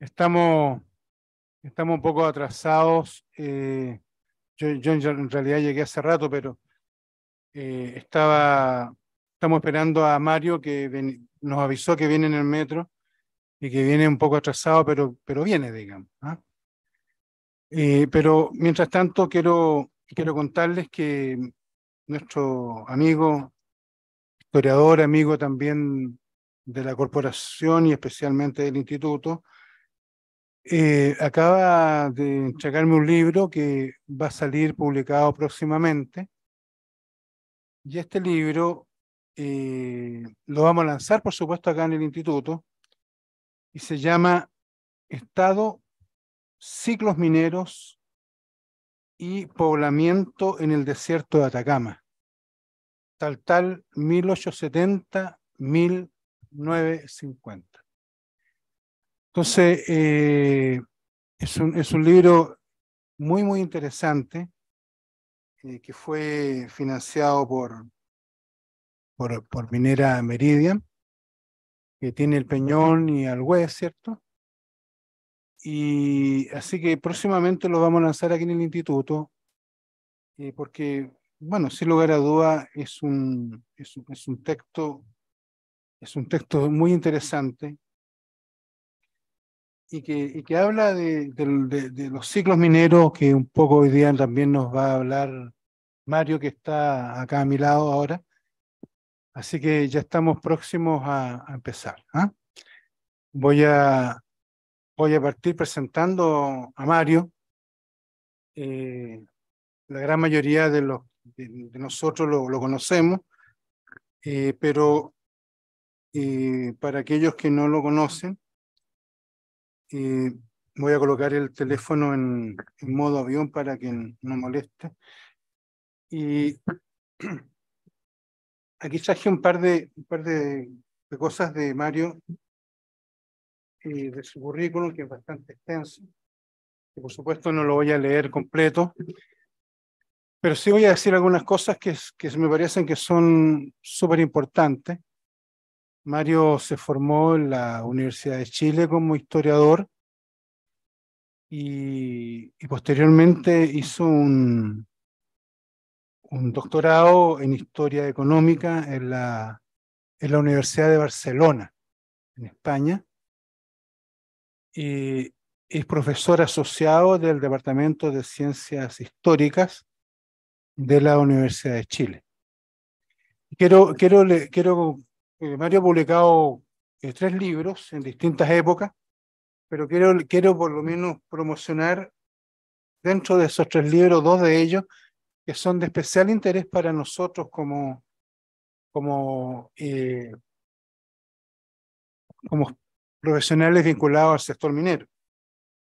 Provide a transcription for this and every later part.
Estamos, un poco atrasados. Eh, yo, en realidad llegué hace rato, pero eh, estaba, estamos esperando a Mario que nos avisó que viene en el metro y que viene un poco atrasado, pero, pero viene, digamos. ¿ah? Eh, pero mientras tanto, quiero, quiero contarles que nuestro amigo, historiador, amigo también de la corporación y especialmente del instituto, eh, acaba de entregarme un libro que va a salir publicado próximamente. Y este libro eh, lo vamos a lanzar, por supuesto, acá en el instituto. Y se llama Estado, ciclos mineros y poblamiento en el desierto de Atacama. Tal tal 1870-1950. Entonces, eh, es, un, libro muy, muy interesante eh, que fue financiado por, por, Minera Meridian, que tiene el Peñón y Oeste, ¿cierto? Y así que próximamente lo vamos a lanzar aquí en el instituto, eh, porque, bueno, sin lugar a duda es un texto, es un texto muy interesante, y que, que habla de, los ciclos mineros que un poco hoy día también nos va a hablar Mario, que está acá a mi lado ahora. Así que ya estamos próximos a, empezar. ¿ah? Voy, a, voy a partir presentando a Mario. Eh, la gran mayoría de, los, de, nosotros lo, conocemos, eh, pero eh, para aquellos que no lo conocen, eh, voy a colocar el teléfono en, modo avión para que no moleste. Y aquí traje un par de, un par de, cosas de Mario y de su currículum, que es bastante extenso. que por supuesto no lo voy a leer completo, pero sí voy a decir algunas cosas que, que me parecen que son súper importantes Mario se formó en la Universidad de Chile como historiador y, posteriormente hizo un, un, doctorado en historia económica en la, Universidad de Barcelona, en España. Y es profesor asociado del Departamento de Ciencias Históricas de la Universidad de Chile. quiero eh, Mario ha publicado eh, tres libros en distintas épocas, pero quiero, quiero por lo menos promocionar dentro de esos tres libros, dos de ellos que son de especial interés para nosotros como, como, eh, como profesionales vinculados al sector minero.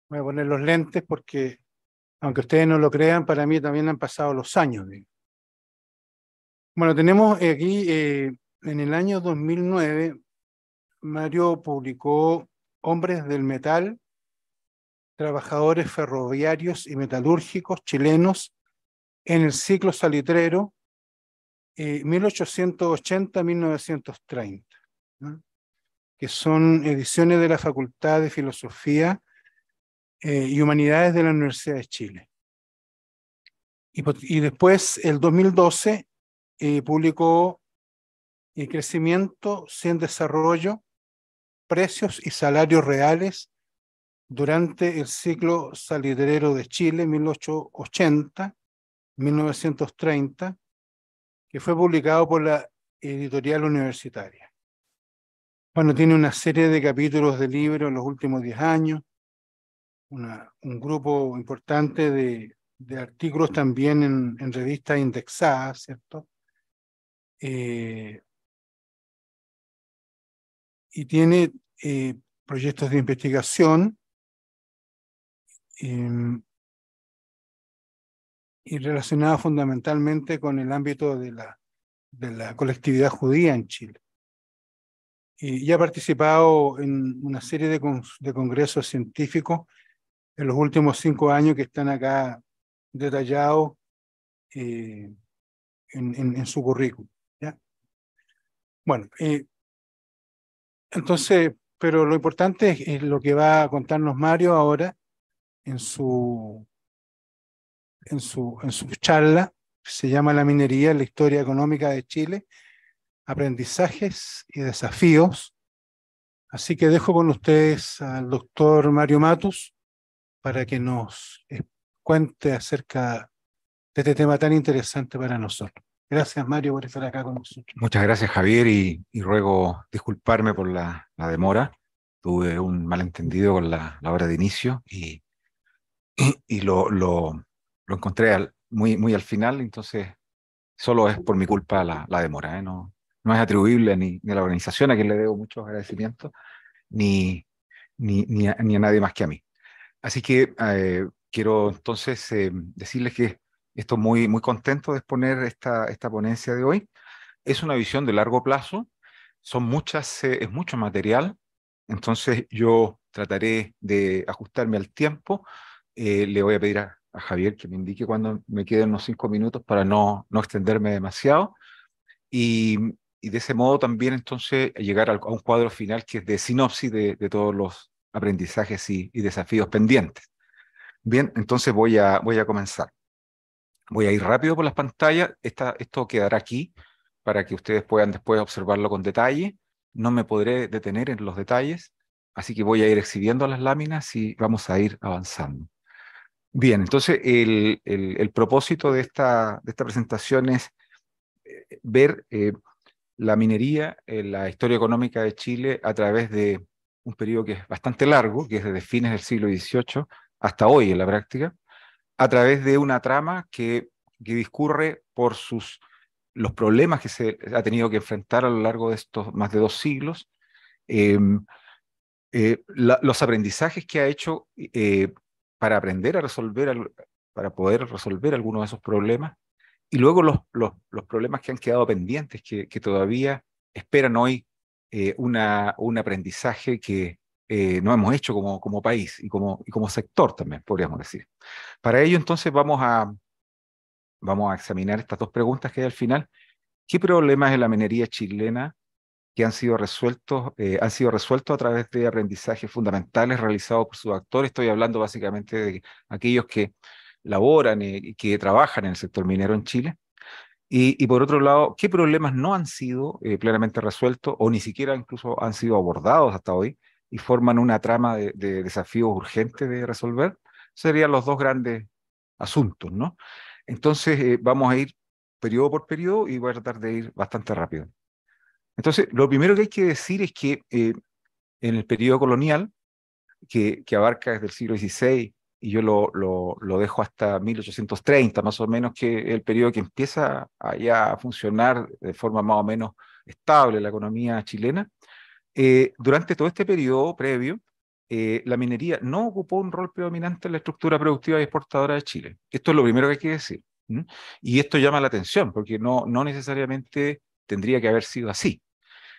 Voy a poner los lentes porque, aunque ustedes no lo crean, para mí también han pasado los años. Bueno, tenemos aquí en el año 2009, Mario publicó Hombres del Metal, Trabajadores Ferroviarios y Metalúrgicos Chilenos en el ciclo salitrero 1880-1930, eh, que son ediciones de la Facultad de Filosofía eh, y Humanidades de la Universidad de Chile. Y, después, el 2012, eh, publicó y crecimiento sin desarrollo, precios y salarios reales durante el ciclo salitrero de Chile 1880-1930, que fue publicado por la editorial universitaria. Bueno, tiene una serie de capítulos de libros en los últimos 10 años, un grupo importante de, artículos también en, revistas indexadas, ¿cierto? Eh, y tiene eh, proyectos de investigación eh, y relacionados fundamentalmente con el ámbito de la, de la colectividad judía en Chile. Y, ha participado en una serie de, congresos científicos en los últimos cinco años que están acá detallados eh, en, su currículum. ¿ya? Bueno, eh, entonces, pero lo importante es, lo que va a contarnos Mario ahora en su, en su, en su charla, se llama La minería, la historia económica de Chile, aprendizajes y desafíos. Así que dejo con ustedes al doctor Mario Matus para que nos cuente acerca de este tema tan interesante para nosotros. Gracias, Mario, por estar acá con nosotros. Muchas gracias, Javier, y, ruego disculparme por la, demora. Tuve un malentendido con la, hora de inicio y, lo, encontré muy, al final, entonces solo es por mi culpa la, demora. ¿eh? No, es atribuible ni, a la organización, a quien le debo muchos agradecimientos, ni, a, nadie más que a mí. Así que eh, quiero entonces eh, decirles que Estoy muy, muy contento de exponer esta, esta ponencia de hoy. Es una visión de largo plazo, son muchas, eh, es mucho material, entonces yo trataré de ajustarme al tiempo. Eh, le voy a pedir a, Javier que me indique cuando me queden unos cinco minutos para no, no extenderme demasiado. Y, y, de ese modo también entonces llegar a, un cuadro final que es de sinopsis de, todos los aprendizajes y, y, desafíos pendientes. Bien, entonces voy a, voy a comenzar. Voy a ir rápido por las pantallas. esto quedará aquí para que ustedes puedan después observarlo con detalle. No me podré detener en los detalles, así que voy a ir exhibiendo las láminas y vamos a ir avanzando. Bien, entonces el, propósito de esta, presentación es eh, ver eh, la minería, en la historia económica de Chile a través de un periodo que es bastante largo, que es desde fines del siglo XVIII hasta hoy en la práctica, a través de una trama que, que discurre por sus, los problemas que se ha tenido que enfrentar a lo largo de estos más de dos siglos, em, eh, los aprendizajes que ha hecho eh, para aprender a resolver, para poder resolver algunos de esos problemas, y luego los, los, los problemas que han quedado pendientes, que, que todavía esperan hoy eh, un aprendizaje que, eh, no hemos hecho como, como país y como, y como sector también, podríamos decir. Para ello, entonces, vamos a, vamos a examinar estas dos preguntas que hay al final. ¿Qué problemas en la minería chilena que han sido resueltos, eh, han sido resueltos a través de aprendizajes fundamentales realizados por sus actores? Estoy hablando básicamente de aquellos que laboran eh, y que trabajan en el sector minero en Chile. Y, por otro lado, ¿qué problemas no han sido plenamente resueltos o ni siquiera incluso han sido abordados hasta hoy y forman una trama de, desafíos urgentes de resolver, serían los dos grandes asuntos, ¿no? Entonces eh, vamos a ir periodo por periodo y voy a tratar de ir bastante rápido. Entonces, lo primero que hay que decir es que eh, en el periodo colonial, que, abarca desde el siglo XVI, y yo lo, lo, dejo hasta 1830, más o menos, que el periodo que empieza ya a funcionar de forma más o menos estable la economía chilena, eh, durante todo este periodo previo, eh, la minería no ocupó un rol predominante en la estructura productiva y exportadora de Chile. Esto es lo primero que hay que decir. Y esto llama la atención porque no, no necesariamente tendría que haber sido así.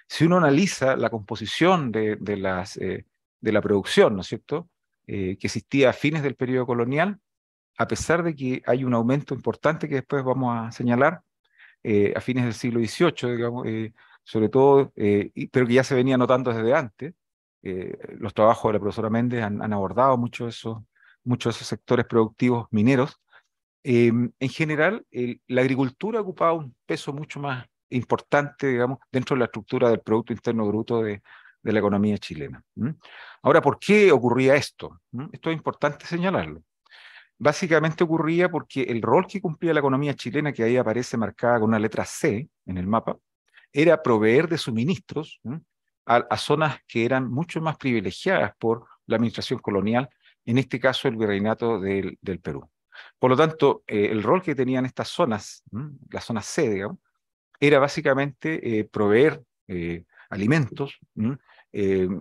Si uno analiza la composición de, las, eh, de la producción, ¿no es cierto?, que existía a fines del periodo colonial, a pesar de que hay un aumento importante que después vamos a señalar, a fines del siglo XVIII, digamos, sobre todo, eh, pero que ya se venía notando desde antes. Eh, los trabajos de la profesora Méndez han, abordado muchos esos, muchos esos sectores productivos mineros. Eh, en general, la agricultura ocupaba un peso mucho más importante, digamos, dentro de la estructura del Producto Interno Bruto de, la economía chilena. Ahora, ¿por qué ocurría esto? Esto es importante señalarlo. Básicamente ocurría porque el rol que cumplía la economía chilena, que ahí aparece marcada con una letra C en el mapa, era proveer de suministros a, zonas que eran mucho más privilegiadas por la administración colonial, en este caso el virreinato del, Perú. Por lo tanto, eh, el rol que tenían estas zonas, las zonas C, era básicamente eh, proveer eh, alimentos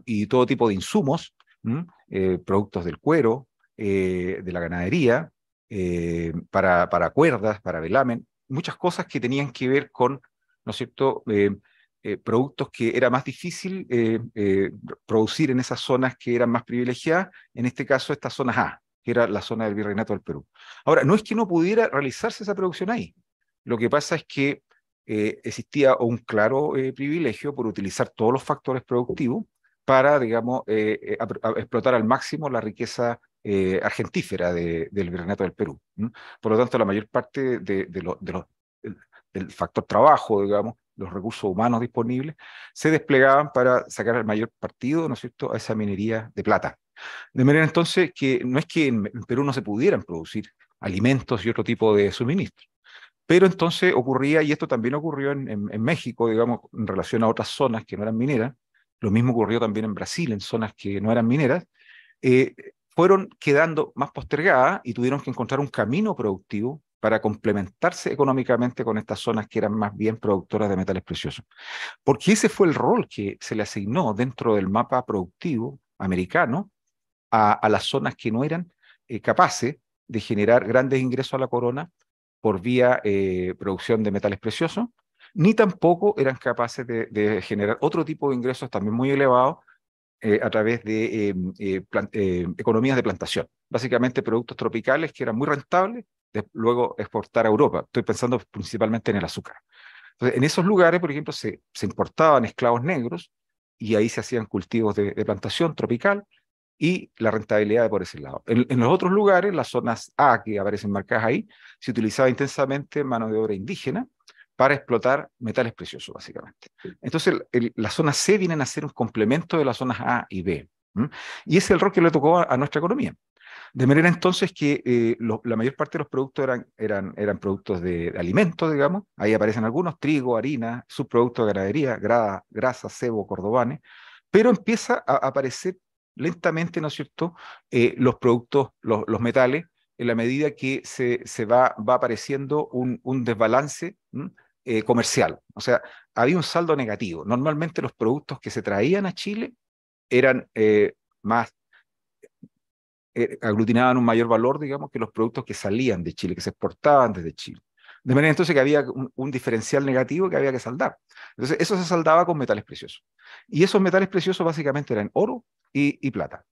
y todo tipo de insumos, productos del cuero, de la ganadería, para, para cuerdas, para velamen, muchas cosas que tenían que ver con ¿no es cierto?, eh, eh, productos que era más difícil eh, producir en esas zonas que eran más privilegiadas, en este caso esta zona A, que era la zona del Virreinato del Perú. Ahora, no es que no pudiera realizarse esa producción ahí, lo que pasa es que existía un claro privilegio por utilizar todos los factores productivos para, digamos, explotar al máximo la riqueza eh, argentífera de, del virreinato del Perú. Por lo tanto, la mayor parte de, de, los el factor trabajo, digamos, los recursos humanos disponibles, se desplegaban para sacar el mayor partido, ¿no es cierto?, a esa minería de plata. De manera entonces que no es que en Perú no se pudieran producir alimentos y otro tipo de suministros, pero entonces ocurría, y esto también ocurrió en, México, digamos, en relación a otras zonas que no eran mineras, lo mismo ocurrió también en Brasil, en zonas que no eran mineras, eh, fueron quedando más postergadas y tuvieron que encontrar un camino productivo para complementarse económicamente con estas zonas que eran más bien productoras de metales preciosos. Porque ese fue el rol que se le asignó dentro del mapa productivo americano a, las zonas que no eran eh, capaces de generar grandes ingresos a la corona por vía eh, producción de metales preciosos, ni tampoco eran capaces de, generar otro tipo de ingresos también muy elevados eh, a través de economías de plantación. Básicamente productos tropicales que eran muy rentables luego exportar a Europa. Estoy pensando principalmente en el azúcar. en esos lugares, por ejemplo, se, importaban esclavos negros y ahí se hacían cultivos de, plantación tropical y la rentabilidad de por ese lado. En, los otros lugares, las zonas A que aparecen marcadas ahí, se utilizaba intensamente mano de obra indígena para explotar metales preciosos, básicamente. Entonces, las zonas C vienen a ser un complemento de las zonas A y B. Y ese es el rol que le tocó a nuestra economía. De manera entonces que eh, la mayor parte de los productos eran, eran, eran productos de, alimentos, digamos. Ahí aparecen algunos, trigo, harina, subproductos de ganadería, grasa, cebo, cordobanes. Pero empieza a aparecer lentamente, ¿no es cierto?, eh, los productos, los, los, metales, en la medida que se, se va, va apareciendo un, un desbalance eh, comercial. O sea, había un saldo negativo. Normalmente los productos que se traían a Chile eran más eh, aglutinaban un mayor valor, digamos, que los productos que salían de Chile, que se exportaban desde Chile. De manera entonces que había un, diferencial negativo que había que saldar. Entonces eso se saldaba con metales preciosos. Y esos metales preciosos básicamente eran oro y, plata.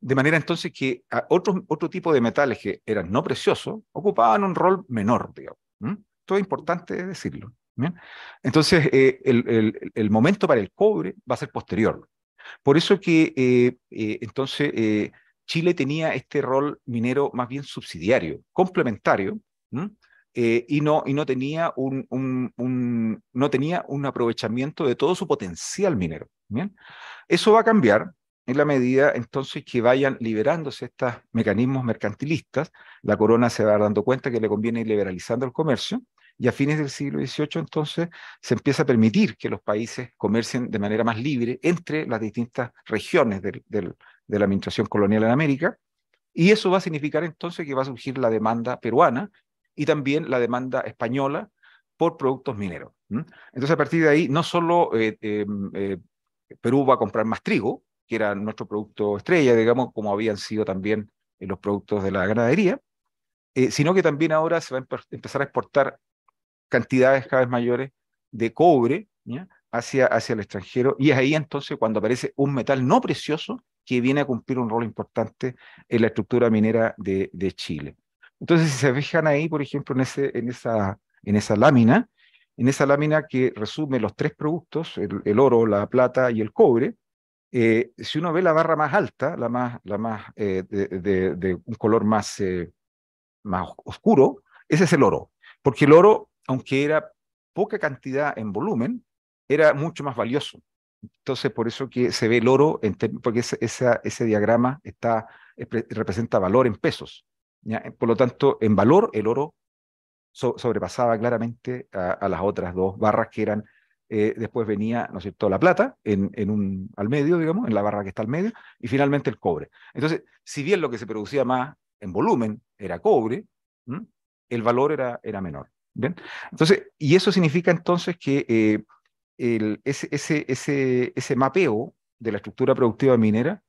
De manera entonces que ah, otros, otro tipo de metales que eran no preciosos ocupaban un rol menor, digamos. Esto es importante decirlo. Entonces eh, el, momento para el cobre va a ser posterior. Por eso que eh, entonces Chile tenía este rol minero más bien subsidiario, complementario, eh, y, no, tenía un, aprovechamiento de todo su potencial minero. Eso va a cambiar en la medida entonces que vayan liberándose estos mecanismos mercantilistas, la corona se va dando cuenta que le conviene ir liberalizando el comercio, y a fines del siglo XVIII entonces se empieza a permitir que los países comercien de manera más libre entre las distintas regiones del, del, de la administración colonial en América, y eso va a significar entonces que va a surgir la demanda peruana y también la demanda española por productos mineros. Entonces, a partir de ahí, no solo eh, em, eh, Perú va a comprar más trigo, que era nuestro producto estrella, digamos, como habían sido también eh, los productos de la ganadería, sino que también ahora se va a empezar a exportar cantidades cada vez mayores de cobre Hacia, hacia el extranjero, y es ahí entonces cuando aparece un metal no precioso que viene a cumplir un rol importante en la estructura minera de, Chile. Entonces, si se fijan ahí, por ejemplo, en, ese, en, esa, en esa lámina, en esa lámina que resume los tres productos, el, oro, la plata y el cobre, eh, si uno ve la barra más alta, la más, la más eh, de, un color más, eh, más oscuro, ese es el oro, porque el oro, aunque era poca cantidad en volumen, era mucho más valioso. Entonces, por eso que se ve el oro, porque ese, ese diagrama está, representa valor en pesos. Eh, por lo tanto, en valor, el oro sobrepasaba claramente a, las otras dos barras que eran, eh, después venía, ¿no es cierto?, la plata en, en, un, al medio, digamos, en la barra que está al medio, y finalmente el cobre. Entonces, si bien lo que se producía más en volumen era cobre, el valor era, era menor. ¿bien? Entonces, y eso significa entonces que... Eh, ese, mapeo de la estructura productiva minera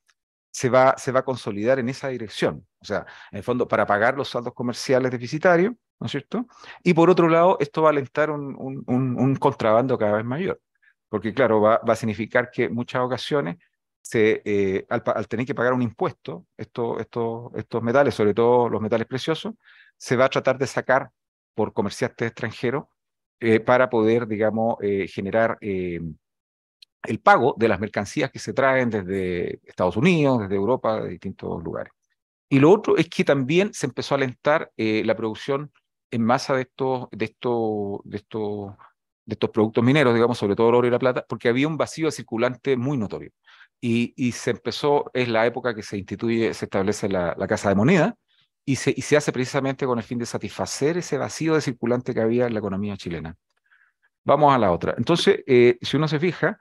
se va, a consolidar en esa dirección. O sea, en el fondo, para pagar los saldos comerciales deficitarios, ¿no es cierto? Y por otro lado, esto va a alentar un, contrabando cada vez mayor, porque claro, va, a significar que muchas ocasiones eh, al, tener que pagar un impuesto, esto, estos metales, sobre todo los metales preciosos, se va a tratar de sacar por comerciantes extranjeros eh, para poder, digamos, eh, generar eh, el pago de las mercancías que se traen desde Estados Unidos, desde Europa, de distintos lugares. Y lo otro es que también se empezó a alentar la producción en masa de estos, de estos, de estos, productos mineros, digamos, sobre todo el oro y la plata, porque había un vacío circulante muy notorio. Y, se empezó, es la época que se instituye, se establece la Casa de Moneda, y se, hace precisamente con el fin de satisfacer ese vacío de circulante que había en la economía chilena. Vamos a la otra. Entonces, eh, si uno se fija,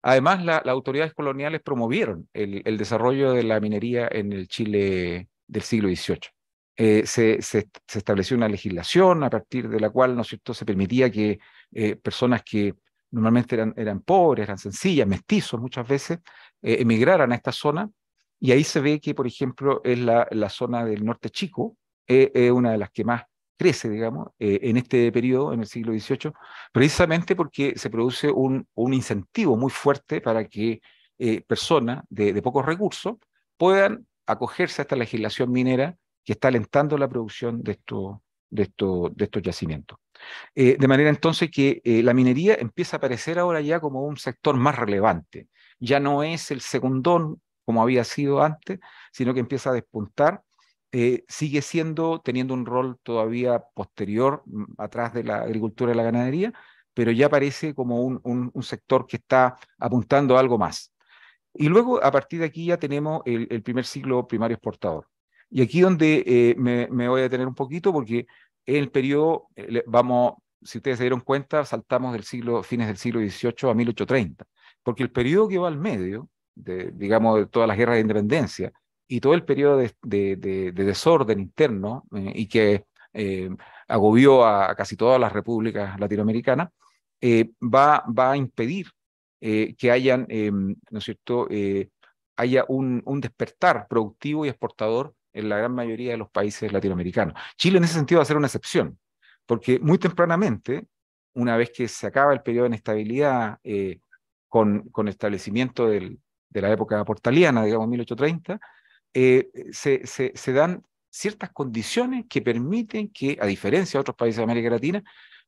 además las autoridades coloniales promovieron el, desarrollo de la minería en el Chile del siglo XVIII. Eh, se, estableció una legislación a partir de la cual, ¿no cierto?, se permitía que eh, personas que normalmente eran, eran pobres, eran sencillas, mestizos muchas veces, emigraran a esta zona y ahí se ve que, por ejemplo, es la, zona del norte chico eh, es una de las que más crece, digamos, eh, en este periodo, en el siglo XVIII, precisamente porque se produce un, un incentivo muy fuerte para que eh, personas de, pocos recursos puedan acogerse a esta legislación minera que está alentando la producción de, esto, de, esto, de estos yacimientos. de manera entonces que la minería empieza a aparecer ahora ya como un sector más relevante. Ya no es el secundón como había sido antes, sino que empieza a despuntar, eh, sigue siendo, teniendo un rol todavía posterior, mm, atrás de la agricultura y la ganadería, pero ya parece como un, un, sector que está apuntando algo más. Y luego, a partir de aquí, ya tenemos el, primer ciclo primario exportador. Y aquí donde eh, me, voy a detener un poquito, porque en el periodo, eh, vamos, si ustedes se dieron cuenta, saltamos del siglo, fines del siglo XVIII a 1830, porque el periodo que va al medio de, digamos, de todas las guerras de independencia y todo el periodo de, de, desorden interno eh, y que eh, agobió a, casi todas las repúblicas latinoamericanas, eh, va, va a impedir que hayan, em, ¿no es cierto?, haya un, un despertar productivo y exportador en la gran mayoría de los países latinoamericanos. Chile en ese sentido va a ser una excepción, porque muy tempranamente, una vez que se acaba el periodo de inestabilidad, con, con, establecimiento del, de la época portaliana, digamos 1830, eh, se, se, dan ciertas condiciones que permiten que, a diferencia de otros países de América Latina,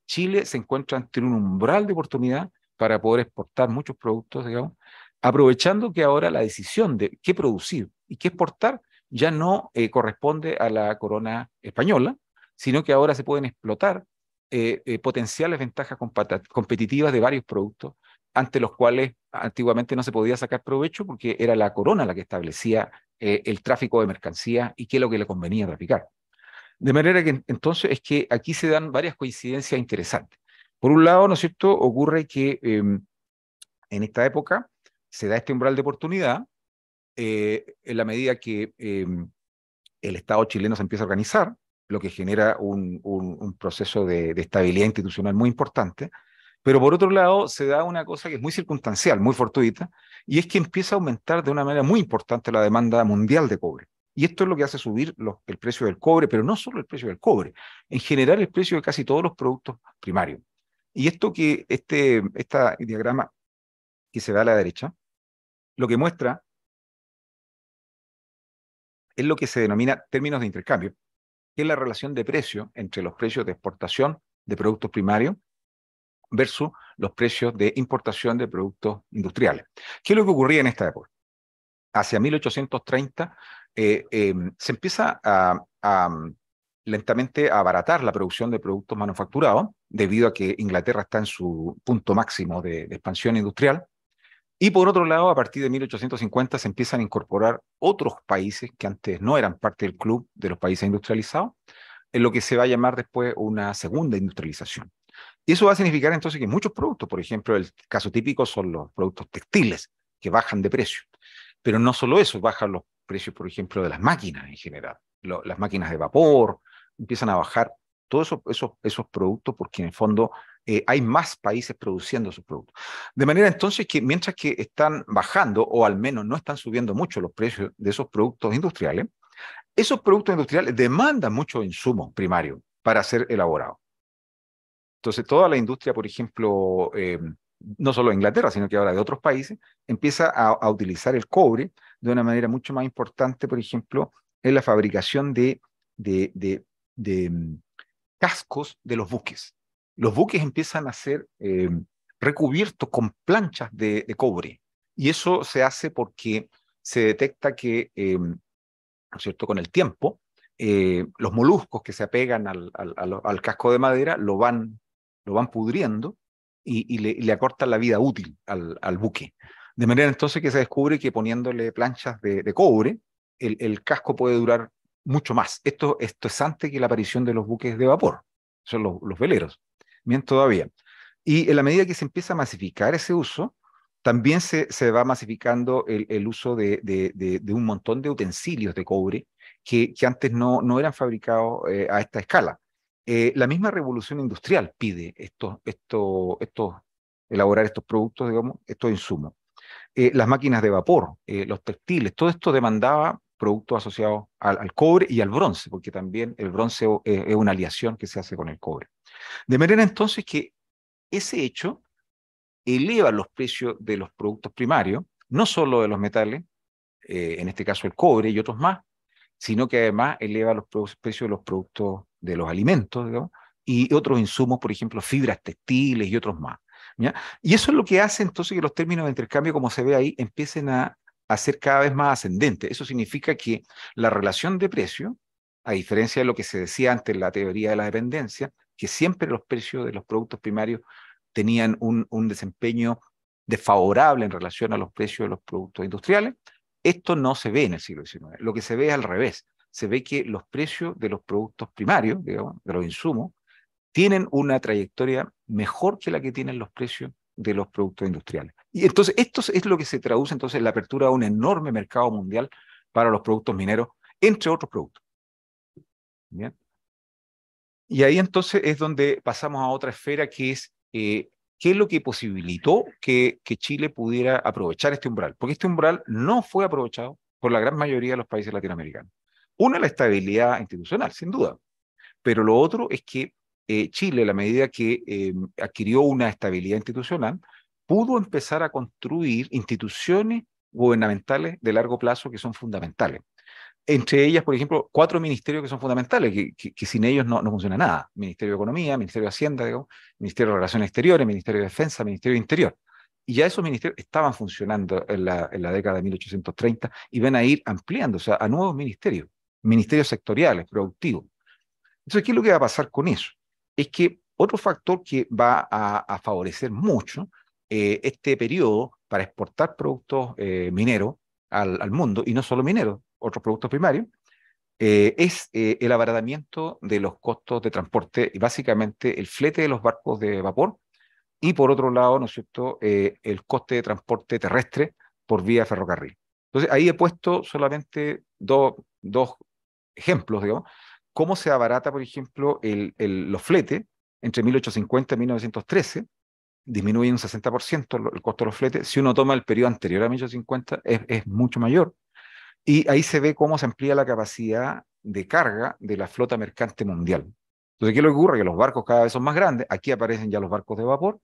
Chile se encuentra ante un umbral de oportunidad para poder exportar muchos productos, digamos, aprovechando que ahora la decisión de qué producir y qué exportar ya no eh, corresponde a la corona española, sino que ahora se pueden explotar eh, potenciales ventajas competitivas de varios productos, ante los cuales antiguamente no se podía sacar provecho porque era la corona la que establecía eh, el tráfico de mercancías y qué es lo que le convenía traficar. De manera que entonces es que aquí se dan varias coincidencias interesantes. Por un lado, ¿no es cierto?, ocurre que em, en esta época se da este umbral de oportunidad eh, en la medida que em, el Estado chileno se empieza a organizar, lo que genera un, proceso de estabilidad institucional muy importante pero por otro lado, se da una cosa que es muy circunstancial, muy fortuita, y es que empieza a aumentar de una manera muy importante la demanda mundial de cobre. Y esto es lo que hace subir el precio del cobre, pero no solo el precio del cobre, en general el precio de casi todos los productos primarios. Y esto que este diagrama que se da a la derecha, lo que muestra es lo que se denomina términos de intercambio, que es la relación de precio entre los precios de exportación de productos primarios versus los precios de importación de productos industriales. ¿Qué es lo que ocurría en esta época? Hacia 1830 eh, em, se empieza a, mm, lentamente a abaratar la producción de productos manufacturados, debido a que Inglaterra está en su punto máximo de, expansión industrial. Y por otro lado, a partir de 1850 se empiezan a incorporar otros países que antes no eran parte del club de los países industrializados, en lo que se va a llamar después una segunda industrialización. Y eso va a significar entonces que muchos productos, por ejemplo, el caso típico son los productos textiles, que bajan de precio. Pero no solo eso, bajan los precios, por ejemplo, de las máquinas en general, las máquinas de vapor, empiezan a bajar todos esos, productos porque en el fondo eh, hay más países produciendo esos productos. De manera entonces que mientras que están bajando, o al menos no están subiendo mucho los precios de esos productos industriales, esos productos industriales demandan mucho insumo primario para ser elaborados. Entonces, toda la industria, por ejemplo, eh, no solo de Inglaterra, sino que ahora de otros países, empieza a, utilizar el cobre de una manera mucho más importante, por ejemplo, en la fabricación de, mm, cascos de los buques. Los buques empiezan a ser eh, recubiertos con planchas de, cobre. Y eso se hace porque se detecta que, eh, cierto?, con el tiempo, los moluscos que se apegan al, al, casco de madera lo van lo van pudriendo y, le, acortan la vida útil al, buque. De manera entonces que se descubre que poniéndole planchas de, cobre, el, casco puede durar mucho más. Esto, esto es antes que la aparición de los buques de vapor, son los, veleros, bien todavía. Y en la medida que se empieza a masificar ese uso, también se, se va masificando el, uso de, un montón de utensilios de cobre que, antes no, no eran fabricados eh, a esta escala. Eh, la misma revolución industrial pide esto, esto, elaborar estos productos, digamos, estos insumos. Eh, las máquinas de vapor, eh, los textiles, todo esto demandaba productos asociados al, al, cobre y al bronce, porque también el bronce es una aliación que se hace con el cobre. De manera entonces que ese hecho eleva los precios de los productos primarios, no solo de los metales, en este caso el cobre y otros más, sino que además eleva los precios de los productos de los alimentos, digamos, y otros insumos, por ejemplo, fibras textiles y otros más. ¿ya? Y eso es lo que hace entonces que los términos de intercambio, como se ve ahí, empiecen a, ser cada vez más ascendentes. Eso significa que la relación de precio, a diferencia de lo que se decía antes en la teoría de la dependencia, que siempre los precios de los productos primarios tenían un, un desempeño desfavorable en relación a los precios de los productos industriales, esto no se ve en el siglo XIX. Lo que se ve es al revés se ve que los precios de los productos primarios, digamos, de los insumos, tienen una trayectoria mejor que la que tienen los precios de los productos industriales. Y entonces esto es lo que se traduce entonces en la apertura de un enorme mercado mundial para los productos mineros, entre otros productos. Y ahí entonces es donde pasamos a otra esfera que es eh, qué es lo que posibilitó que Chile pudiera aprovechar este umbral, porque este umbral no fue aprovechado por la gran mayoría de los países latinoamericanos. Una, la estabilidad institucional, sin duda. Pero lo otro es que eh, Chile, a la medida que em, adquirió una estabilidad institucional, pudo empezar a construir instituciones gubernamentales de largo plazo que son fundamentales. Entre ellas, por ejemplo, cuatro ministerios que son fundamentales, que, sin ellos no, no, funciona nada. Ministerio de Economía, Ministerio de Hacienda, Ministerio de Relaciones Exteriores, Ministerio de Defensa, Ministerio de Interior. Y ya esos ministerios estaban funcionando en la, en la década de 1830 y van a ir ampliando, o sea, a nuevos ministerios ministerios sectoriales, productivos. Entonces, ¿qué es lo que va a pasar con eso? Es que otro factor que va a, favorecer mucho eh, este periodo para exportar productos eh, mineros al, mundo, y no solo mineros, otros productos primarios, eh, es el abaratamiento de los costos de transporte y básicamente el flete de los barcos de vapor y por otro lado, ¿no es cierto?, el coste de transporte terrestre por vía ferrocarril. Entonces, ahí he puesto solamente dos, dos ejemplos, digamos, cómo se abarata, por ejemplo, el, el, los fletes entre 1850 y 1913, disminuye un 60% el costo de los fletes. Si uno toma el periodo anterior a 1850, es, es mucho mayor. Y ahí se ve cómo se amplía la capacidad de carga de la flota mercante mundial. Entonces, ¿qué que ocurre? Que los barcos cada vez son más grandes, aquí aparecen ya los barcos de vapor,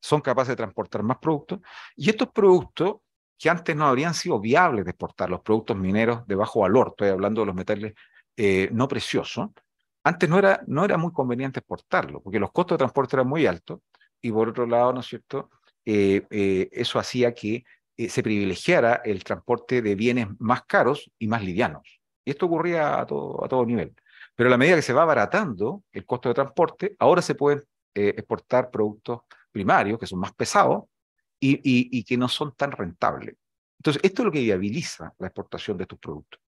son capaces de transportar más productos, y estos productos que antes no habrían sido viables de exportar los productos mineros de bajo valor, estoy hablando de los metales eh, no preciosos, antes no era, no era muy conveniente exportarlo, porque los costos de transporte eran muy altos y por otro lado, ¿no es cierto? Eh, eh, eso hacía que se privilegiara el transporte de bienes más caros y más livianos. Y esto ocurría a todo, a todo nivel. Pero a medida que se va abaratando el costo de transporte, ahora se pueden exportar productos primarios que son más pesados y, que no son tan rentables. Entonces, esto es lo que viabiliza la exportación de estos productos.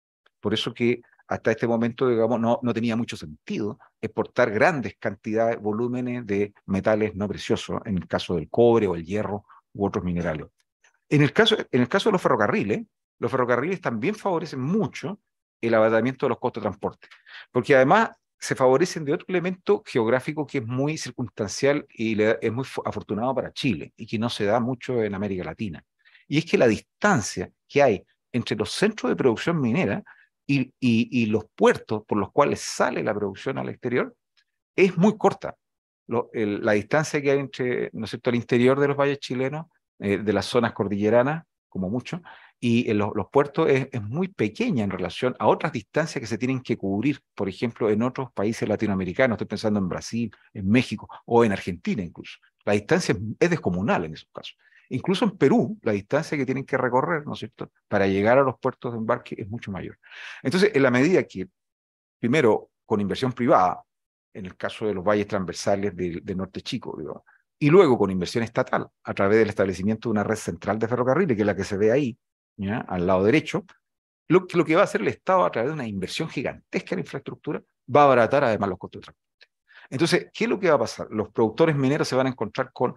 Por eso que hasta este momento, digamos, no, no tenía mucho sentido exportar grandes cantidades, volúmenes de metales no preciosos, en el caso del cobre o el hierro u otros minerales. En el caso, en el caso de los ferrocarriles, los ferrocarriles también favorecen mucho el abatamiento de los costos de transporte, porque además se favorecen de otro elemento geográfico que es muy circunstancial y es muy afortunado para Chile y que no se da mucho en América Latina. Y es que la distancia que hay entre los centros de producción minera y, los puertos por los cuales sale la producción al exterior es muy corta. la distancia que hay entre, ¿no es el interior de los valles chilenos, eh, de las zonas cordilleranas, como mucho, y eh, los, puertos es, muy pequeña en relación a otras distancias que se tienen que cubrir, por ejemplo, en otros países latinoamericanos, estoy pensando en Brasil, en México o en Argentina incluso. La distancia es descomunal en esos casos. Incluso en Perú, la distancia que tienen que recorrer, ¿no es cierto?, para llegar a los puertos de embarque es mucho mayor. Entonces, en la medida que, primero, con inversión privada, en el caso de los valles transversales de, Norte Chico, y luego con inversión estatal, a través del establecimiento de una red central de ferrocarriles, que es la que se ve ahí, al lado derecho, lo, que va a hacer el Estado a través de una inversión gigantesca en infraestructura va a abaratar además los costos de transporte. Entonces, ¿qué es lo que va a pasar? Los productores mineros se van a encontrar con,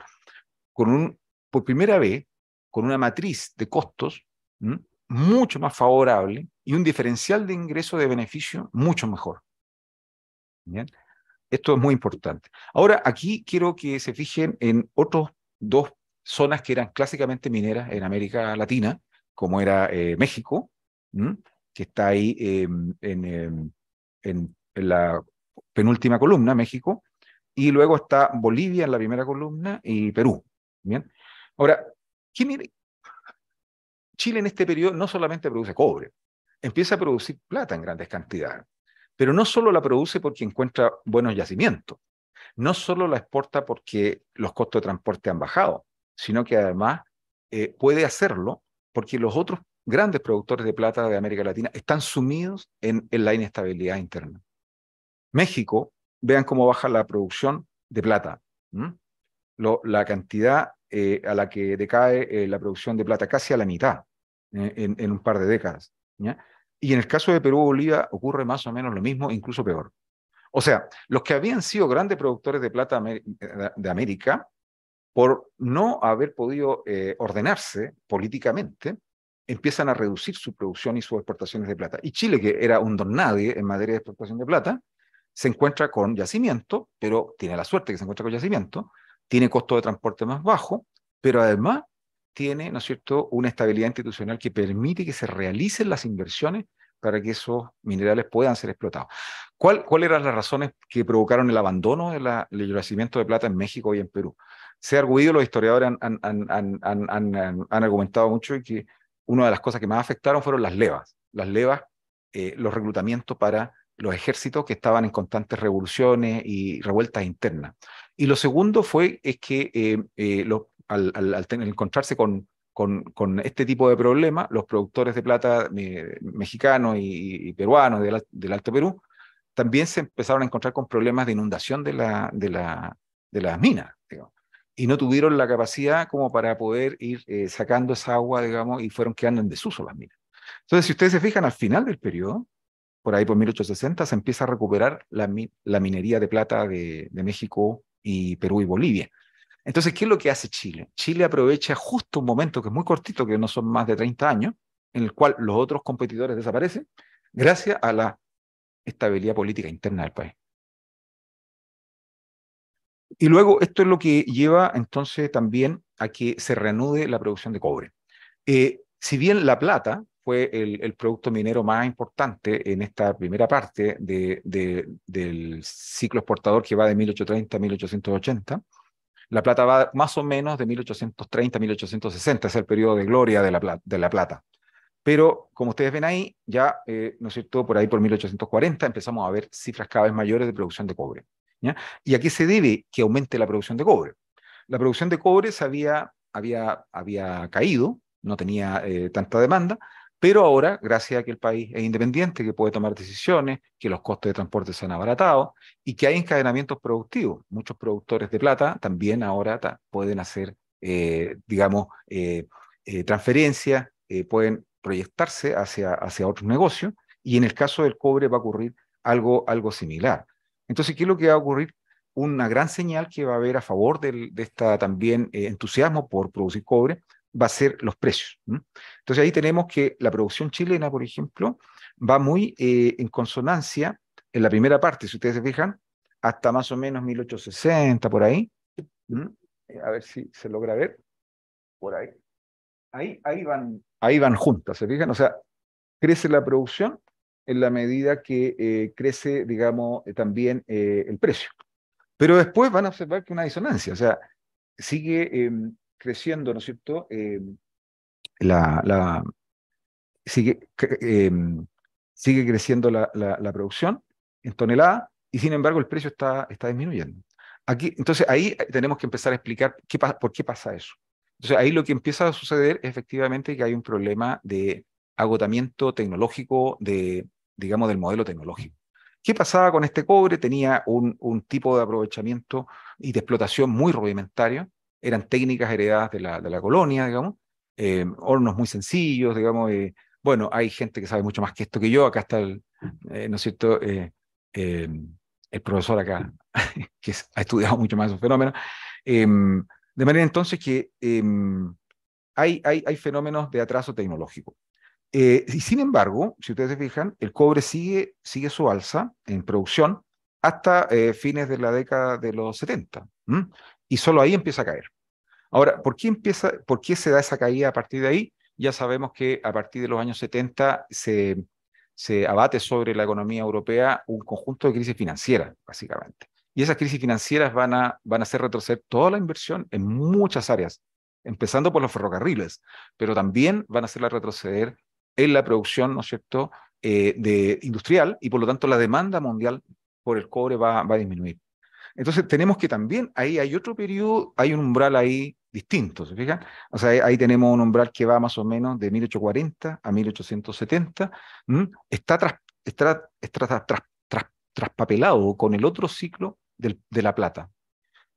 con un, por primera vez, con una matriz de costos mucho más favorable y un diferencial de ingreso de beneficio mucho mejor. Esto es muy importante. Ahora, aquí quiero que se fijen en otros dos zonas que eran clásicamente mineras en América Latina, como era eh, México, que está ahí em, em, en, la penúltima columna, México, y luego está Bolivia en la primera columna y Perú. Bien. Ahora, Chile en este periodo no solamente produce cobre, empieza a producir plata en grandes cantidades, pero no solo la produce porque encuentra buenos yacimientos, no solo la exporta porque los costos de transporte han bajado, sino que además eh, puede hacerlo porque los otros grandes productores de plata de América Latina están sumidos en, la inestabilidad interna. México, vean cómo baja la producción de plata. la cantidad eh, a la que decae eh, la producción de plata casi a la mitad eh, en, un par de décadas. Y en el caso de Perú-Bolivia ocurre más o menos lo mismo, incluso peor. O sea, los que habían sido grandes productores de plata de América por no haber podido eh, ordenarse políticamente, empiezan a reducir su producción y sus exportaciones de plata. Y Chile, que era un don nadie en materia de exportación de plata, se encuentra con yacimiento, pero tiene la suerte que se encuentra con yacimiento, tiene costo de transporte más bajo, pero además tiene, ¿no es cierto?, una estabilidad institucional que permite que se realicen las inversiones para que esos minerales puedan ser explotados. ¿Cuáles eran las razones que provocaron el abandono del yacimiento de plata en México y en Perú? se ha arguido, los historiadores han, argumentado mucho y que una de las cosas que más afectaron fueron las levas, las levas, eh, los reclutamientos para los ejércitos que estaban en constantes revoluciones y revueltas internas. Y lo segundo fue es que eh, eh, al, encontrarse con, este tipo de problemas, los productores de plata mexicanos y, peruanos del, Alto Perú también se empezaron a encontrar con problemas de inundación de, la, de, de las minas. Digamos y no tuvieron la capacidad como para poder ir eh, sacando esa agua, digamos, y fueron quedando en desuso las minas. Entonces, si ustedes se fijan, al final del periodo, por ahí por 1860, se empieza a recuperar la, minería de plata de, de México y Perú y Bolivia. Entonces, ¿qué es lo que hace Chile? Chile aprovecha justo un momento que es muy cortito, que no son más de 30 años, en el cual los otros competidores desaparecen, gracias a la estabilidad política interna del país. Y luego esto es lo que lleva entonces también a que se reanude la producción de cobre. Eh, si bien la plata fue el, producto minero más importante en esta primera parte del ciclo exportador que va de 1830 a 1880, la plata va más o menos de 1830 a 1860, es el periodo de gloria de la, plata. Pero como ustedes ven ahí, ya, eh, ¿no por ahí por 1840 empezamos a ver cifras cada vez mayores de producción de cobre. ¿Y a qué se debe que aumente la producción de cobre? La producción de cobre había, caído, no tenía eh, tanta demanda, pero ahora, gracias a que el país es independiente, que puede tomar decisiones, que los costos de transporte se han abaratado y que hay encadenamientos productivos. Muchos productores de plata también ahora pueden hacer, eh, digamos, eh, transferencias, pueden proyectarse hacia, hacia otros negocios y en el caso del cobre va a ocurrir algo, algo similar. Entonces, ¿qué es lo que va a ocurrir? Una gran señal que va a haber a favor de esta también eh, entusiasmo por producir cobre va a ser los precios. Entonces ahí tenemos que la producción chilena, por ejemplo, va muy eh, en consonancia en la primera parte, si ustedes se fijan, hasta más o menos 1860, por ahí. Eh, a ver si se logra ver. Por ahí. Ahí, ahí, van, ahí van juntas, ¿se fijan? O sea, crece la producción en la medida que eh, crece, digamos, eh, también eh, el precio. Pero después van a observar que una disonancia, o sea, sigue em, creciendo, ¿no es cierto? Em, la, la sigue, em, sigue creciendo la, la, producción en tonelada y sin embargo el precio está, está disminuyendo. Aquí, entonces ahí tenemos que empezar a explicar qué, por qué pasa eso. Entonces ahí lo que empieza a suceder es efectivamente que hay un problema de agotamiento tecnológico, de, digamos, del modelo tecnológico. ¿Qué pasaba con este cobre? Tenía un, tipo de aprovechamiento y de explotación muy rudimentario, eran técnicas heredadas de la, colonia, digamos, eh, hornos muy sencillos, digamos, eh, bueno, hay gente que sabe mucho más que esto que yo, acá está el, eh, ¿no es cierto?, em, el profesor acá, que ha estudiado mucho más esos fenómenos, em, de manera entonces que em, hay, hay fenómenos de atraso tecnológico. Eh, y sin embargo, si ustedes se fijan, el cobre sigue, sigue su alza en producción hasta eh, fines de la década de los 70. Y solo ahí empieza a caer. Ahora, ¿por qué, empieza, ¿por qué se da esa caída a partir de ahí? Ya sabemos que a partir de los años 70 se, se abate sobre la economía europea un conjunto de crisis financieras, básicamente. Y esas crisis financieras van a, van a hacer retroceder toda la inversión en muchas áreas, empezando por los ferrocarriles, pero también van a hacerla retroceder en la producción, ¿no es cierto?, eh, de, industrial y por lo tanto la demanda mundial por el cobre va, va a disminuir. Entonces tenemos que también, ahí hay otro periodo, hay un umbral ahí distinto, ¿se fijan? O sea, ahí, tenemos un umbral que va más o menos de 1840 a 1870, está, tras, tras, tras, traspapelado con el otro ciclo del, de la plata.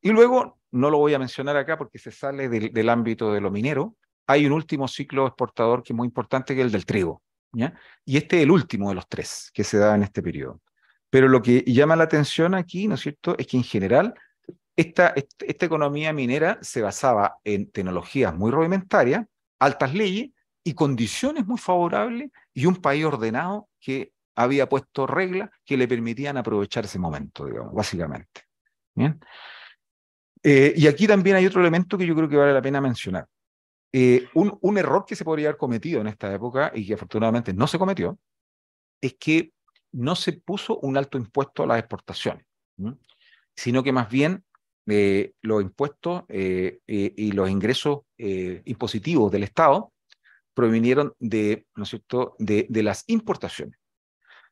Y luego, no lo voy a mencionar acá porque se sale del, del ámbito de lo minero, hay un último ciclo exportador que es muy importante, que es el del trigo. ¿ya? Y este es el último de los tres que se daba en este periodo. Pero lo que llama la atención aquí, ¿no es cierto?, es que en general esta, economía minera se basaba en tecnologías muy rudimentarias, altas leyes y condiciones muy favorables y un país ordenado que había puesto reglas que le permitían aprovechar ese momento, digamos, básicamente. ¿Bien? Eh, y aquí también hay otro elemento que yo creo que vale la pena mencionar. Eh, un, error que se podría haber cometido en esta época y que afortunadamente no se cometió es que no se puso un alto impuesto a las exportaciones, sino que más bien eh, los impuestos eh, y los ingresos impositivos del Estado provinieron de, las importaciones.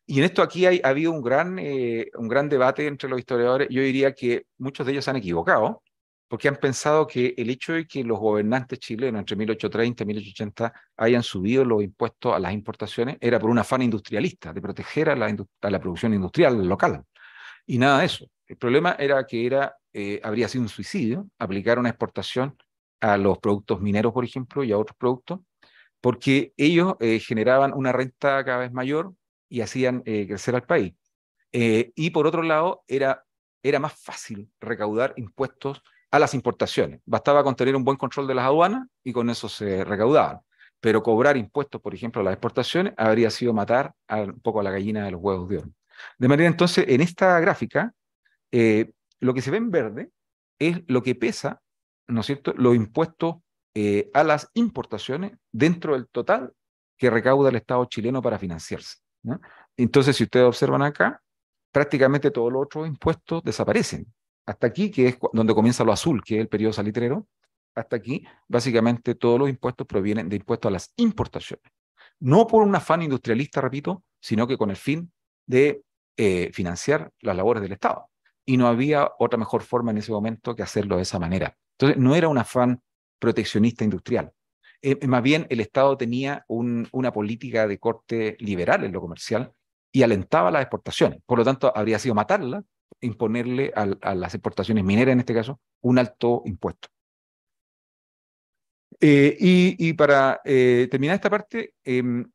Y en esto aquí hay, ha habido un gran, un gran debate entre los historiadores. Yo diría que muchos de ellos han equivocado, porque han pensado que el hecho de que los gobernantes chilenos entre 1830 y 1880 hayan subido los impuestos a las importaciones era por un afán industrialista, de proteger a la, producción industrial local. Y nada de eso. El problema era que era, eh, habría sido un suicidio aplicar una exportación a los productos mineros, por ejemplo, y a otros productos, porque ellos eh, generaban una renta cada vez mayor y hacían eh, crecer al país. y por otro lado, era, era más fácil recaudar impuestos a las importaciones. Bastaba con tener un buen control de las aduanas y con eso se recaudaban. Pero cobrar impuestos, por ejemplo, a las exportaciones, habría sido matar un poco a la gallina de los huevos de oro. De manera entonces, en esta gráfica, eh, lo que se ve en verde es lo que pesa, ¿no es cierto?, los impuestos eh, a las importaciones dentro del total que recauda el Estado chileno para financiarse. Entonces, si ustedes observan acá, prácticamente todos los otros impuestos desaparecen hasta aquí, que es donde comienza lo azul, que es el periodo salitrero, hasta aquí, básicamente todos los impuestos provienen de impuestos a las importaciones. No por un afán industrialista, repito, sino que con el fin de eh, financiar las labores del Estado. Y no había otra mejor forma en ese momento que hacerlo de esa manera. Entonces, no era un afán proteccionista industrial. Eh, más bien, el Estado tenía una política de corte liberal en lo comercial y alentaba las exportaciones. Por lo tanto, habría sido matarla imponerle a, las exportaciones mineras, en este caso, un alto impuesto. Eh, y, para eh, terminar esta parte, em,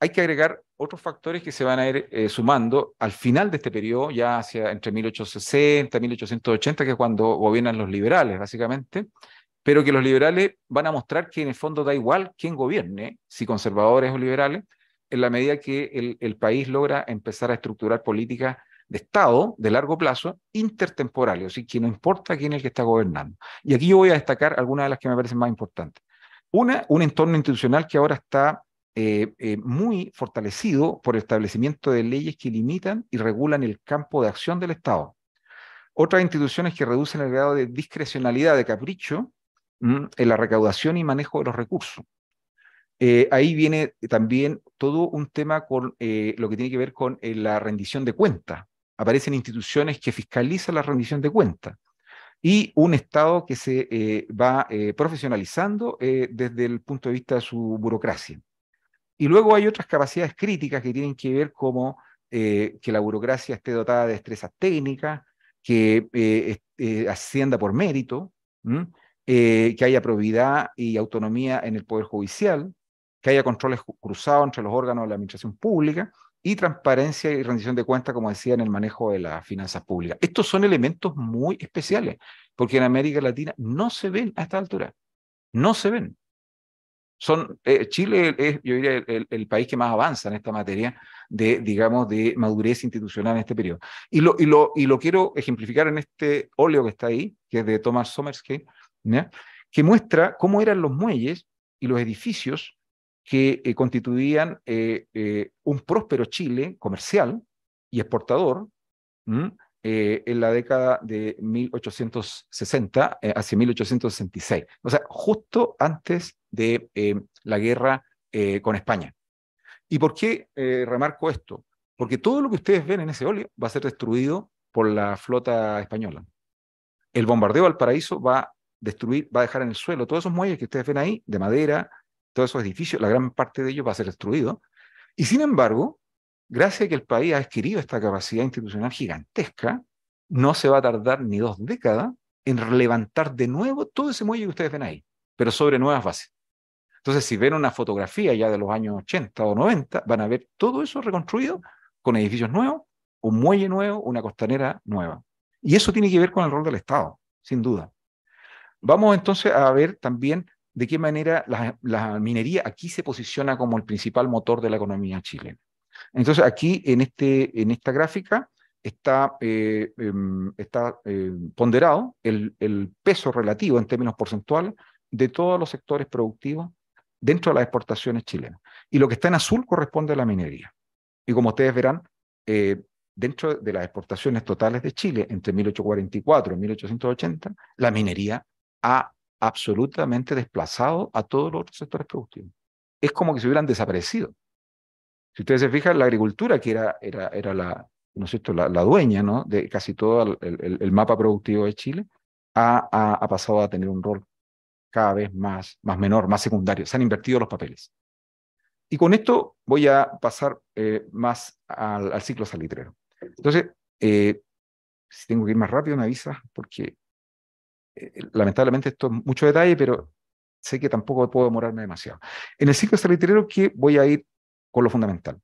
hay que agregar otros factores que se van a ir eh, sumando al final de este periodo, ya hacia entre 1860 y 1880, que es cuando gobiernan los liberales, básicamente, pero que los liberales van a mostrar que en el fondo da igual quién gobierne, si conservadores o liberales, en la medida que el, el país logra empezar a estructurar políticas de Estado de largo plazo intertemporales, o sea, que no importa quién es el que está gobernando. Y aquí yo voy a destacar algunas de las que me parecen más importantes. Una, un entorno institucional que ahora está eh, eh, muy fortalecido por el establecimiento de leyes que limitan y regulan el campo de acción del Estado. Otras instituciones que reducen el grado de discrecionalidad, de capricho, mm, en la recaudación y manejo de los recursos. Eh, ahí viene también todo un tema con lo que tiene que ver con la rendición de cuentas, aparecen instituciones que fiscalizan la rendición de cuentas y un Estado que se eh, va eh, profesionalizando eh, desde el punto de vista de su burocracia. Y luego hay otras capacidades críticas que tienen que ver como que la burocracia esté dotada de destrezas técnicas, que ascienda por mérito, que haya probidad y autonomía en el Poder Judicial, que haya controles cruzados entre los órganos de la administración pública, y transparencia y rendición de cuentas, como decía, en el manejo de las finanzas públicas. Estos son elementos muy especiales, porque en América Latina no se ven a esta altura, no se ven. Son, eh, Chile es, yo diría, el, país que más avanza en esta materia de, digamos, de madurez institucional en este periodo. Y lo, y lo, y lo quiero ejemplificar en este óleo que está ahí, que es de Thomas Somersky, que muestra cómo eran los muelles y los edificios que eh, constituían eh, eh, un próspero Chile comercial y exportador en la década de 1860 hacia 1866, o sea, justo antes de la guerra con España. ¿Y por qué remarco esto? Porque todo lo que ustedes ven en ese óleo va a ser destruido por la flota española. El bombardeo al paraíso va a destruir, va a dejar en el suelo todos esos muelles que ustedes ven ahí, de madera, todos esos edificios, la gran parte de ellos va a ser destruido. Y sin embargo, gracias a que el país ha adquirido esta capacidad institucional gigantesca, no se va a tardar ni dos décadas en levantar de nuevo todo ese muelle que ustedes ven ahí, pero sobre nuevas bases. Entonces, si ven una fotografía ya de los años 80 o 90, van a ver todo eso reconstruido con edificios nuevos, un muelle nuevo, una costanera nueva. Y eso tiene que ver con el rol del Estado, sin duda. Vamos entonces a ver también de qué manera la, minería aquí se posiciona como el principal motor de la economía chilena. Entonces, aquí en, este, en esta gráfica está, eh, em, está eh, ponderado el, peso relativo en términos porcentuales de todos los sectores productivos dentro de las exportaciones chilenas. Y lo que está en azul corresponde a la minería. Y como ustedes verán, eh, dentro de las exportaciones totales de Chile entre 1844 y 1880, la minería ha absolutamente desplazado a todos los sectores productivos. Es como que se hubieran desaparecido. Si ustedes se fijan, la agricultura, que era, era, era la, ¿no La, dueña ¿no? de casi todo el, mapa productivo de Chile, ha, pasado a tener un rol cada vez más, más menor, más secundario. Se han invertido los papeles. Y con esto voy a pasar eh, más al, ciclo salitrero. Entonces, eh, si tengo que ir más rápido, me avisa, porque eh, eh, lamentablemente esto es mucho detalle, pero sé que tampoco puedo demorarme demasiado. En el ciclo salitero que voy a ir con lo fundamental.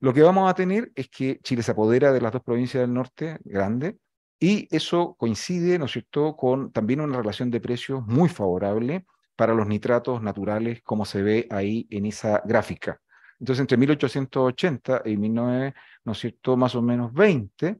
Lo que vamos a tener es que Chile se apodera de las dos provincias del norte, grande, y eso coincide, ¿no es cierto?, con también una relación de precios muy favorable para los nitratos naturales, como se ve ahí en esa gráfica. Entonces, entre 1880 y 19, ¿no es cierto?, más o menos 20,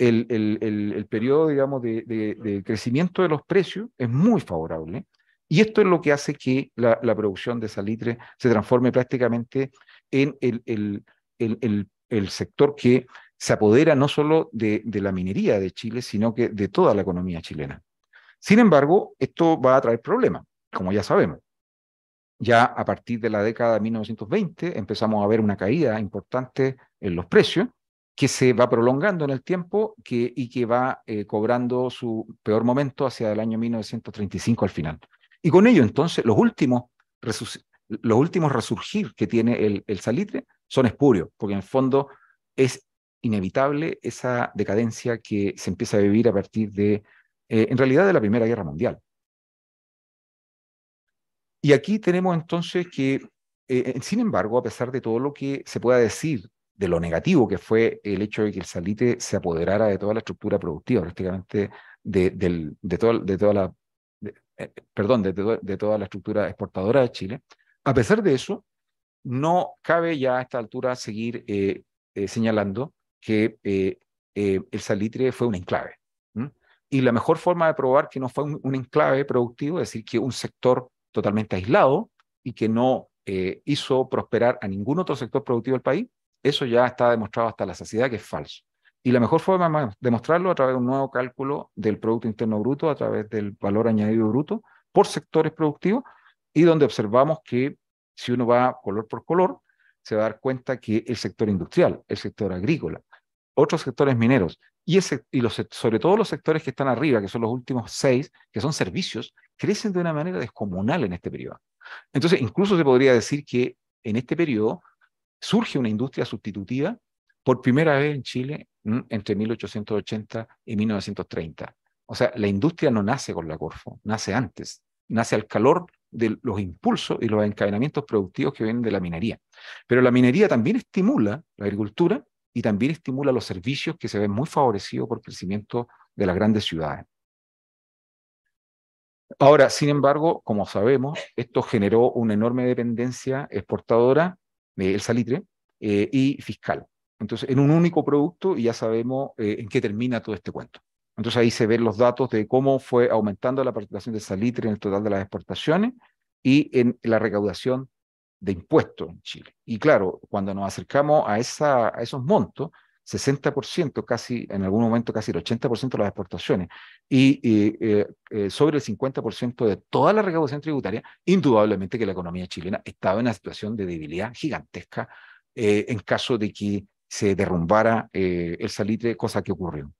el, el, el, periodo, digamos, de, crecimiento de los precios es muy favorable. Y esto es lo que hace que la, producción de salitre se transforme prácticamente en el, sector que se apodera no solo de, de la minería de Chile, sino que de toda la economía chilena. Sin embargo, esto va a traer problemas, como ya sabemos. Ya a partir de la década de 1920 empezamos a ver una caída importante en los precios que se va prolongando en el tiempo y que va eh, cobrando su peor momento hacia el año 1935 al final. Y con ello, entonces, los últimos, los últimos resurgir que tiene el, salitre son espurios, porque en el fondo es inevitable esa decadencia que se empieza a vivir a partir de, eh, en realidad, de la Primera Guerra Mundial. Y aquí tenemos entonces que, eh, sin embargo, a pesar de todo lo que se pueda decir de lo negativo que fue el hecho de que el salitre se apoderara de toda la estructura productiva, prácticamente de, del, de, de toda la eh, eh, perdón, de, toda la estructura exportadora de Chile. A pesar de eso, no cabe ya a esta altura seguir eh, señalando que el salitre fue un enclave. Y la mejor forma de probar que no fue un, enclave productivo es decir que un sector totalmente aislado y que no hizo prosperar a ningún otro sector productivo del país, eso ya está demostrado hasta la saciedad que es falso. Y la mejor forma de demostrarlo a través de un nuevo cálculo del Producto Interno Bruto, a través del valor añadido bruto por sectores productivos, y donde observamos que si uno va color por color, se va a dar cuenta que el sector industrial, el sector agrícola, otros sectores mineros y, ese, y los, sobre todo los sectores que están arriba, que son los últimos seis, que son servicios, crecen de una manera descomunal en este periodo. Entonces, incluso se podría decir que en este periodo surge una industria sustitutiva por primera vez en Chile mm, entre 1880 y 1930. O sea, la industria no nace con la Corfo, nace antes, nace al calor de los impulsos y los encadenamientos productivos que vienen de la minería. Pero la minería también estimula la agricultura y también estimula los servicios que se ven muy favorecidos por el crecimiento de las grandes ciudades. Ahora, sin embargo, como sabemos, esto generó una enorme dependencia exportadora eh, el salitre, eh, y fiscal. Entonces, en un único producto y ya sabemos eh, en qué termina todo este cuento. Entonces ahí se ven los datos de cómo fue aumentando la participación de salitre en el total de las exportaciones y en la recaudación de impuestos en Chile. Y claro, cuando nos acercamos a, esa, a esos montos, 60%, casi en algún momento casi el 80% de las exportaciones y, eh, eh, sobre el 50% de toda la recaudación tributaria, indudablemente que la economía chilena estaba en una situación de debilidad gigantesca eh, en caso de que se derrumbara el salitre, cosa que ocurrió.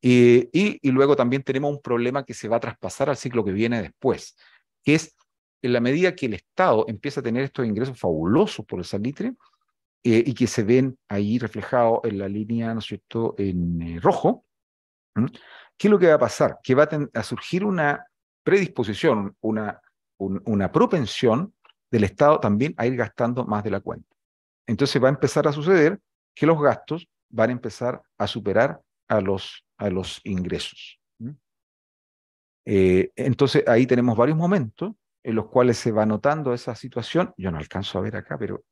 y luego también tenemos un problema que se va a traspasar al ciclo que viene después, que es en la medida que el Estado empieza a tener estos ingresos fabulosos por el salitre, eh, y que se ven ahí reflejado en la línea, ¿no es cierto?, en eh, rojo, ¿qué es lo que va a pasar? Que va a, surgir una predisposición, una, una propensión del Estado también a ir gastando más de la cuenta. Entonces va a empezar a suceder que los gastos van a empezar a superar a los, a los ingresos. Eh, entonces ahí tenemos varios momentos en los cuales se va notando esa situación. Yo no alcanzo a ver acá, pero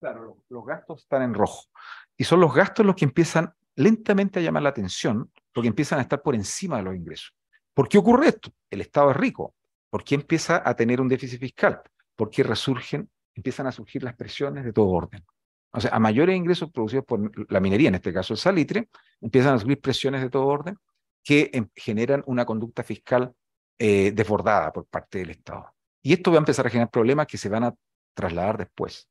Claro, los, gastos están en rojo. Y son los gastos los que empiezan lentamente a llamar la atención, porque empiezan a estar por encima de los ingresos. ¿Por qué ocurre esto? El Estado es rico. ¿Por qué empieza a tener un déficit fiscal? Porque resurgen, empiezan a surgir las presiones de todo orden. O sea, a mayores ingresos producidos por la minería, en este caso el salitre, empiezan a surgir presiones de todo orden que em, generan una conducta fiscal eh, desbordada por parte del Estado. Y esto va a empezar a generar problemas que se van a trasladar después.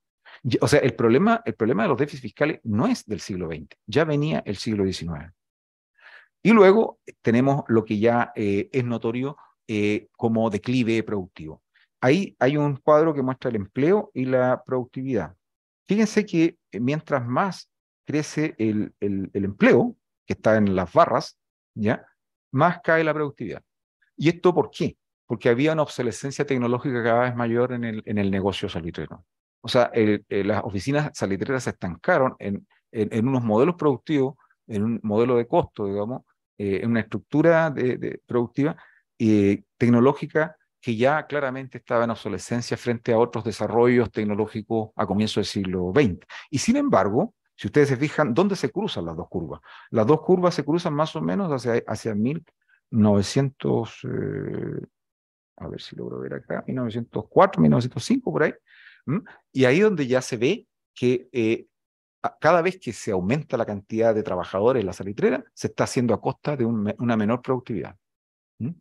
O sea, el problema, el problema de los déficits fiscales no es del siglo XX, ya venía el siglo XIX. Y luego eh, tenemos lo que ya eh, es notorio eh, como declive productivo. Ahí hay un cuadro que muestra el empleo y la productividad. Fíjense que mientras más crece el, el empleo, que está en las barras, ¿ya? más cae la productividad. ¿Y esto por qué? porque había una obsolescencia tecnológica cada vez mayor en el, en el negocio salitrero. O sea, eh, las oficinas salitreras se estancaron en, en, unos modelos productivos, en un modelo de costo, digamos, eh, en una estructura de, productiva y eh, tecnológica que ya claramente estaba en obsolescencia frente a otros desarrollos tecnológicos a comienzos del siglo XX. Y sin embargo, si ustedes se fijan, ¿dónde se cruzan las dos curvas? Las dos curvas se cruzan más o menos hacia, hacia 1900, eh, a ver si logro ver acá, 1904, 1905, por ahí, ¿Mm? y ahí donde ya se ve que eh, cada vez que se aumenta la cantidad de trabajadores en la salitrera, se está haciendo a costa de una menor productividad. ¿Mm?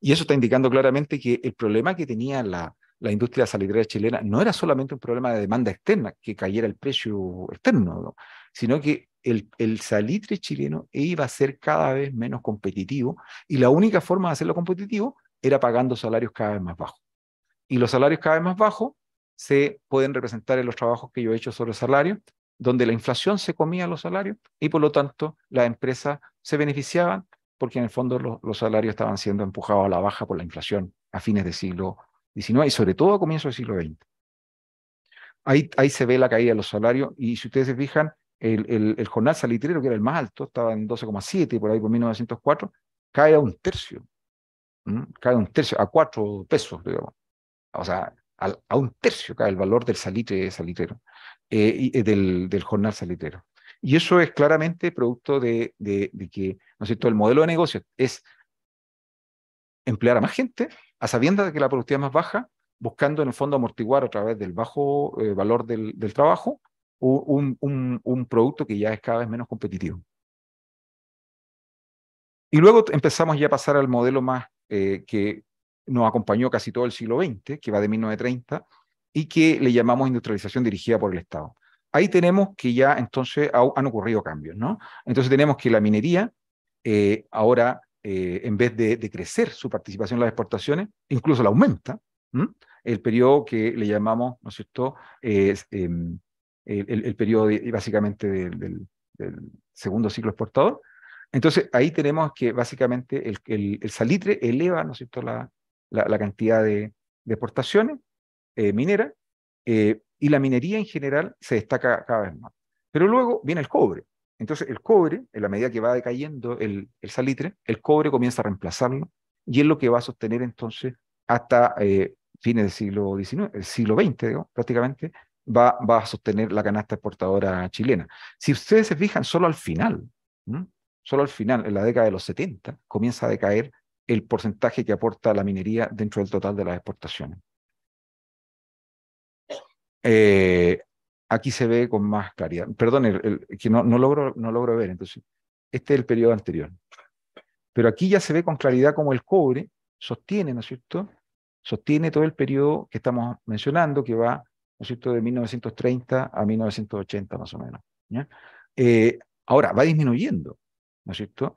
Y eso está indicando claramente que el problema que tenía la, la industria salitrera chilena no era solamente un problema de demanda externa, que cayera el precio externo, sino que el, el, salitre chileno iba a ser cada vez menos competitivo y la única forma de hacerlo competitivo era pagando salarios cada vez más bajos. Y los salarios cada vez más bajos se pueden representar en los trabajos que yo he hecho sobre salarios, donde la inflación se comía los salarios y por lo tanto las empresas se beneficiaban porque en el fondo los, salarios estaban siendo empujados a la baja por la inflación a fines del siglo XIX y sobre todo a comienzos del siglo XX. Ahí, ahí se ve la caída de los salarios y si ustedes se fijan, el, el jornal salitrero, que era el más alto, estaba en 12,7 por ahí por 1904, cae a un tercio cada cae un tercio, a cuatro pesos, digamos. O sea, a, un tercio cae el valor del salitre salitero, eh, y, eh, del, jornal salitero. Y eso es claramente producto de, que, ¿no es cierto?, el modelo de negocio es emplear a más gente, a sabiendas de que la productividad es más baja, buscando en el fondo amortiguar a través del bajo eh, valor del, trabajo un, un, un, producto que ya es cada vez menos competitivo. Y luego empezamos ya a pasar al modelo más eh, que nos acompañó casi todo el siglo XX, que va de 1930, y que le llamamos industrialización dirigida por el Estado. Ahí tenemos que ya entonces han ocurrido cambios, ¿no? Entonces tenemos que la minería eh, ahora, eh, en vez de, crecer su participación en las exportaciones, incluso la aumenta. El periodo que le llamamos, ¿no es cierto?, es, em, el, periodo básicamente del segundo ciclo exportador, entonces, ahí tenemos que básicamente el, el, salitre eleva ¿no es cierto? La, la, cantidad de, exportaciones eh, mineras eh, y la minería en general se destaca cada vez más. Pero luego viene el cobre. Entonces, el cobre, en la medida que va decayendo el, salitre, el cobre comienza a reemplazarlo y es lo que va a sostener entonces hasta eh, fines del siglo XIX, el siglo XX, prácticamente, va, va a sostener la canasta exportadora chilena. Si ustedes se fijan solo al final, ¿no? solo al final, en la década de los 70, comienza a decaer el porcentaje que aporta la minería dentro del total de las exportaciones. Eh, aquí se ve con más claridad. Perdón, que no, logro, no logro ver, entonces, este es el periodo anterior. Pero aquí ya se ve con claridad cómo el cobre sostiene, ¿no es cierto? Sostiene todo el periodo que estamos mencionando, que va, ¿no es cierto?, de 1930 a 1980 más o menos. Eh, ahora, va disminuyendo. ¿no es cierto?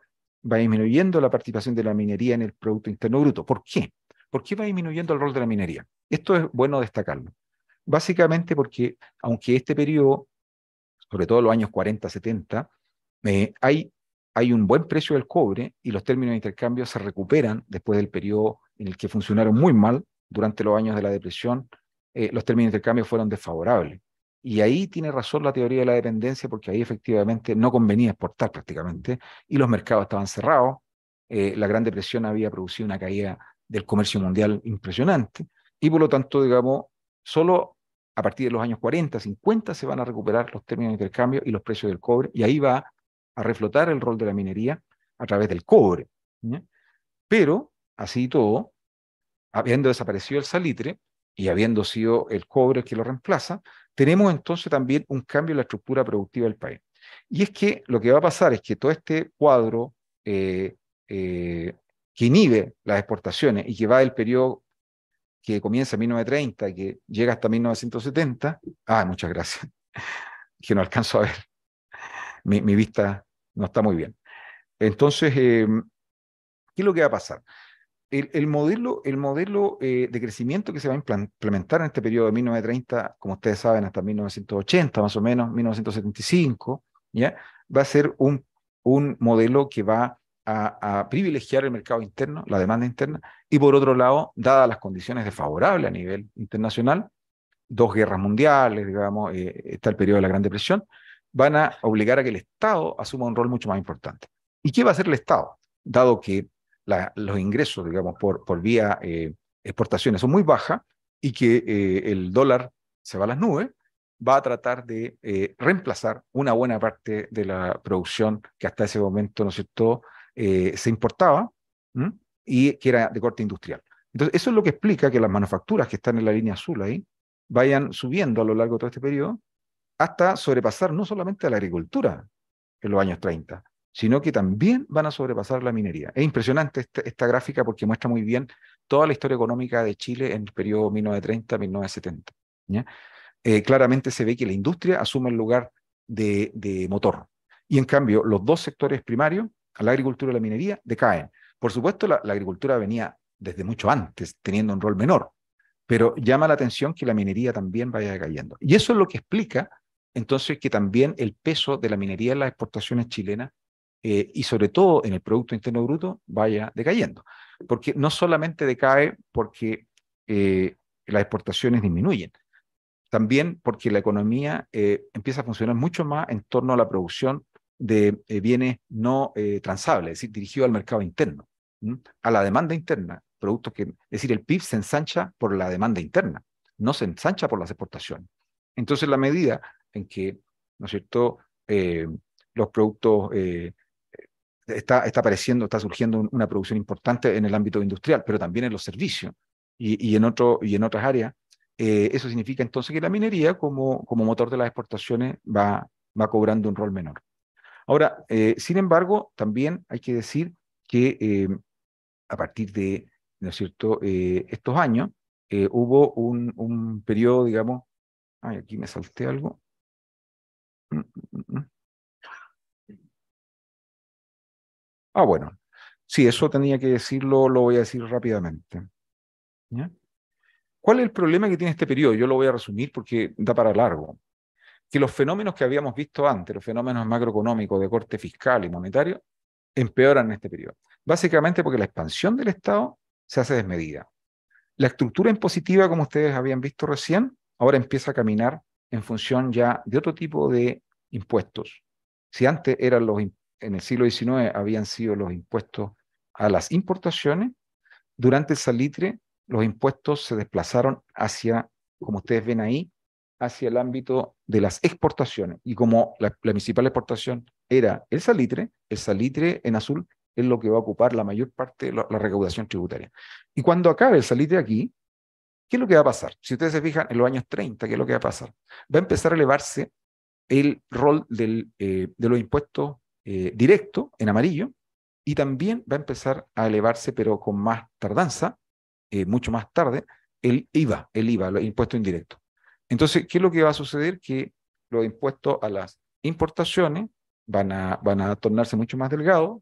Va disminuyendo la participación de la minería en el Producto Interno Bruto. ¿Por qué? ¿Por qué va disminuyendo el rol de la minería? Esto es bueno destacarlo. Básicamente porque, aunque este periodo, sobre todo los años 40, 70, eh, hay, un buen precio del cobre y los términos de intercambio se recuperan después del periodo en el que funcionaron muy mal durante los años de la depresión, eh, los términos de intercambio fueron desfavorables. Y ahí tiene razón la teoría de la dependencia, porque ahí efectivamente no convenía exportar prácticamente, y los mercados estaban cerrados, eh, la Gran Depresión había producido una caída del comercio mundial impresionante, y por lo tanto, digamos, solo a partir de los años 40, 50 se van a recuperar los términos de intercambio y los precios del cobre, y ahí va a reflotar el rol de la minería a través del cobre. Pero, así todo, habiendo desaparecido el salitre y habiendo sido el cobre el que lo reemplaza, tenemos entonces también un cambio en la estructura productiva del país. Y es que lo que va a pasar es que todo este cuadro eh, eh, que inhibe las exportaciones y que va del periodo que comienza en 1930 y que llega hasta 1970, ah, muchas gracias, que no alcanzo a ver, mi, vista no está muy bien. Entonces, eh, ¿qué es lo que va a pasar? el, modelo, el modelo eh, de crecimiento que se va a implementar en este periodo de 1930, como ustedes saben, hasta 1980 más o menos, 1975, ¿ya? va a ser un, un modelo que va a, privilegiar el mercado interno, la demanda interna, y por otro lado, dadas las condiciones desfavorables a nivel internacional, dos guerras mundiales, digamos, eh, está el periodo de la Gran Depresión, van a obligar a que el Estado asuma un rol mucho más importante. ¿Y qué va a hacer el Estado? Dado que los ingresos, digamos, por, por vía eh, exportaciones son muy bajas y que eh, el dólar se va a las nubes, va a tratar de eh, reemplazar una buena parte de la producción que hasta ese momento, ¿no es cierto?, eh, se importaba y que era de corte industrial. Entonces, eso es lo que explica que las manufacturas que están en la línea azul ahí vayan subiendo a lo largo de todo este periodo hasta sobrepasar no solamente a la agricultura en los años 30, sino que también van a sobrepasar la minería. Es impresionante este, esta, gráfica porque muestra muy bien toda la historia económica de Chile en el periodo 1930-1970. Eh, claramente se ve que la industria asume el lugar de, motor. Y en cambio, los dos sectores primarios, la agricultura y la minería, decaen. Por supuesto, la, la, agricultura venía desde mucho antes, teniendo un rol menor, pero llama la atención que la minería también vaya decayendo. Y eso es lo que explica entonces que también el peso de la minería en las exportaciones chilenas eh, y sobre todo en el Producto Interno Bruto vaya decayendo. Porque no solamente decae porque eh, las exportaciones disminuyen, también porque la economía eh, empieza a funcionar mucho más en torno a la producción de bienes no transables, es decir, dirigido al mercado interno, a la demanda interna, productos que, es decir, el PIB se ensancha por la demanda interna, no se ensancha por las exportaciones. Entonces, la medida en que, ¿no es cierto?, los productos está, está apareciendo, está surgiendo una producción importante en el ámbito industrial, pero también en los servicios y, y en, otro, y en otras áreas. Eh, eso significa entonces que la minería como, como motor de las exportaciones va, va cobrando un rol menor. Ahora, eh, sin embargo, también hay que decir que eh, a partir de, ¿no es cierto?, estos años hubo un, un periodo, digamos, aquí me salté algo. Mm, mm, mm, Ah, bueno. Sí, eso tenía que decirlo, lo voy a decir rápidamente. ¿Cuál es el problema que tiene este periodo? Yo lo voy a resumir porque da para largo. Que los fenómenos que habíamos visto antes, los fenómenos macroeconómicos de corte fiscal y monetario, empeoran en este periodo. Básicamente porque la expansión del Estado se hace desmedida. La estructura impositiva, como ustedes habían visto recién, ahora empieza a caminar en función ya de otro tipo de impuestos. Si antes eran los, impuestos en el siglo XIX habían sido los impuestos a las importaciones, durante el salitre los impuestos se desplazaron hacia, como ustedes ven ahí, hacia el ámbito de las exportaciones. Y como la, principal exportación era el salitre, el salitre en azul es lo que va a ocupar la mayor parte de la, recaudación tributaria. Y cuando acabe el salitre aquí, ¿qué es lo que va a pasar? Si ustedes se fijan en los años 30, ¿qué es lo que va a pasar? Va a empezar a elevarse el rol eh, de los impuestos eh, directo en amarillo y también va a empezar a elevarse, pero con más tardanza, eh, mucho más tarde, el IVA, el IVA, el impuesto indirecto. Entonces, ¿qué es lo que va a suceder? Que los impuestos a las importaciones van a, van a tornarse mucho más delgados,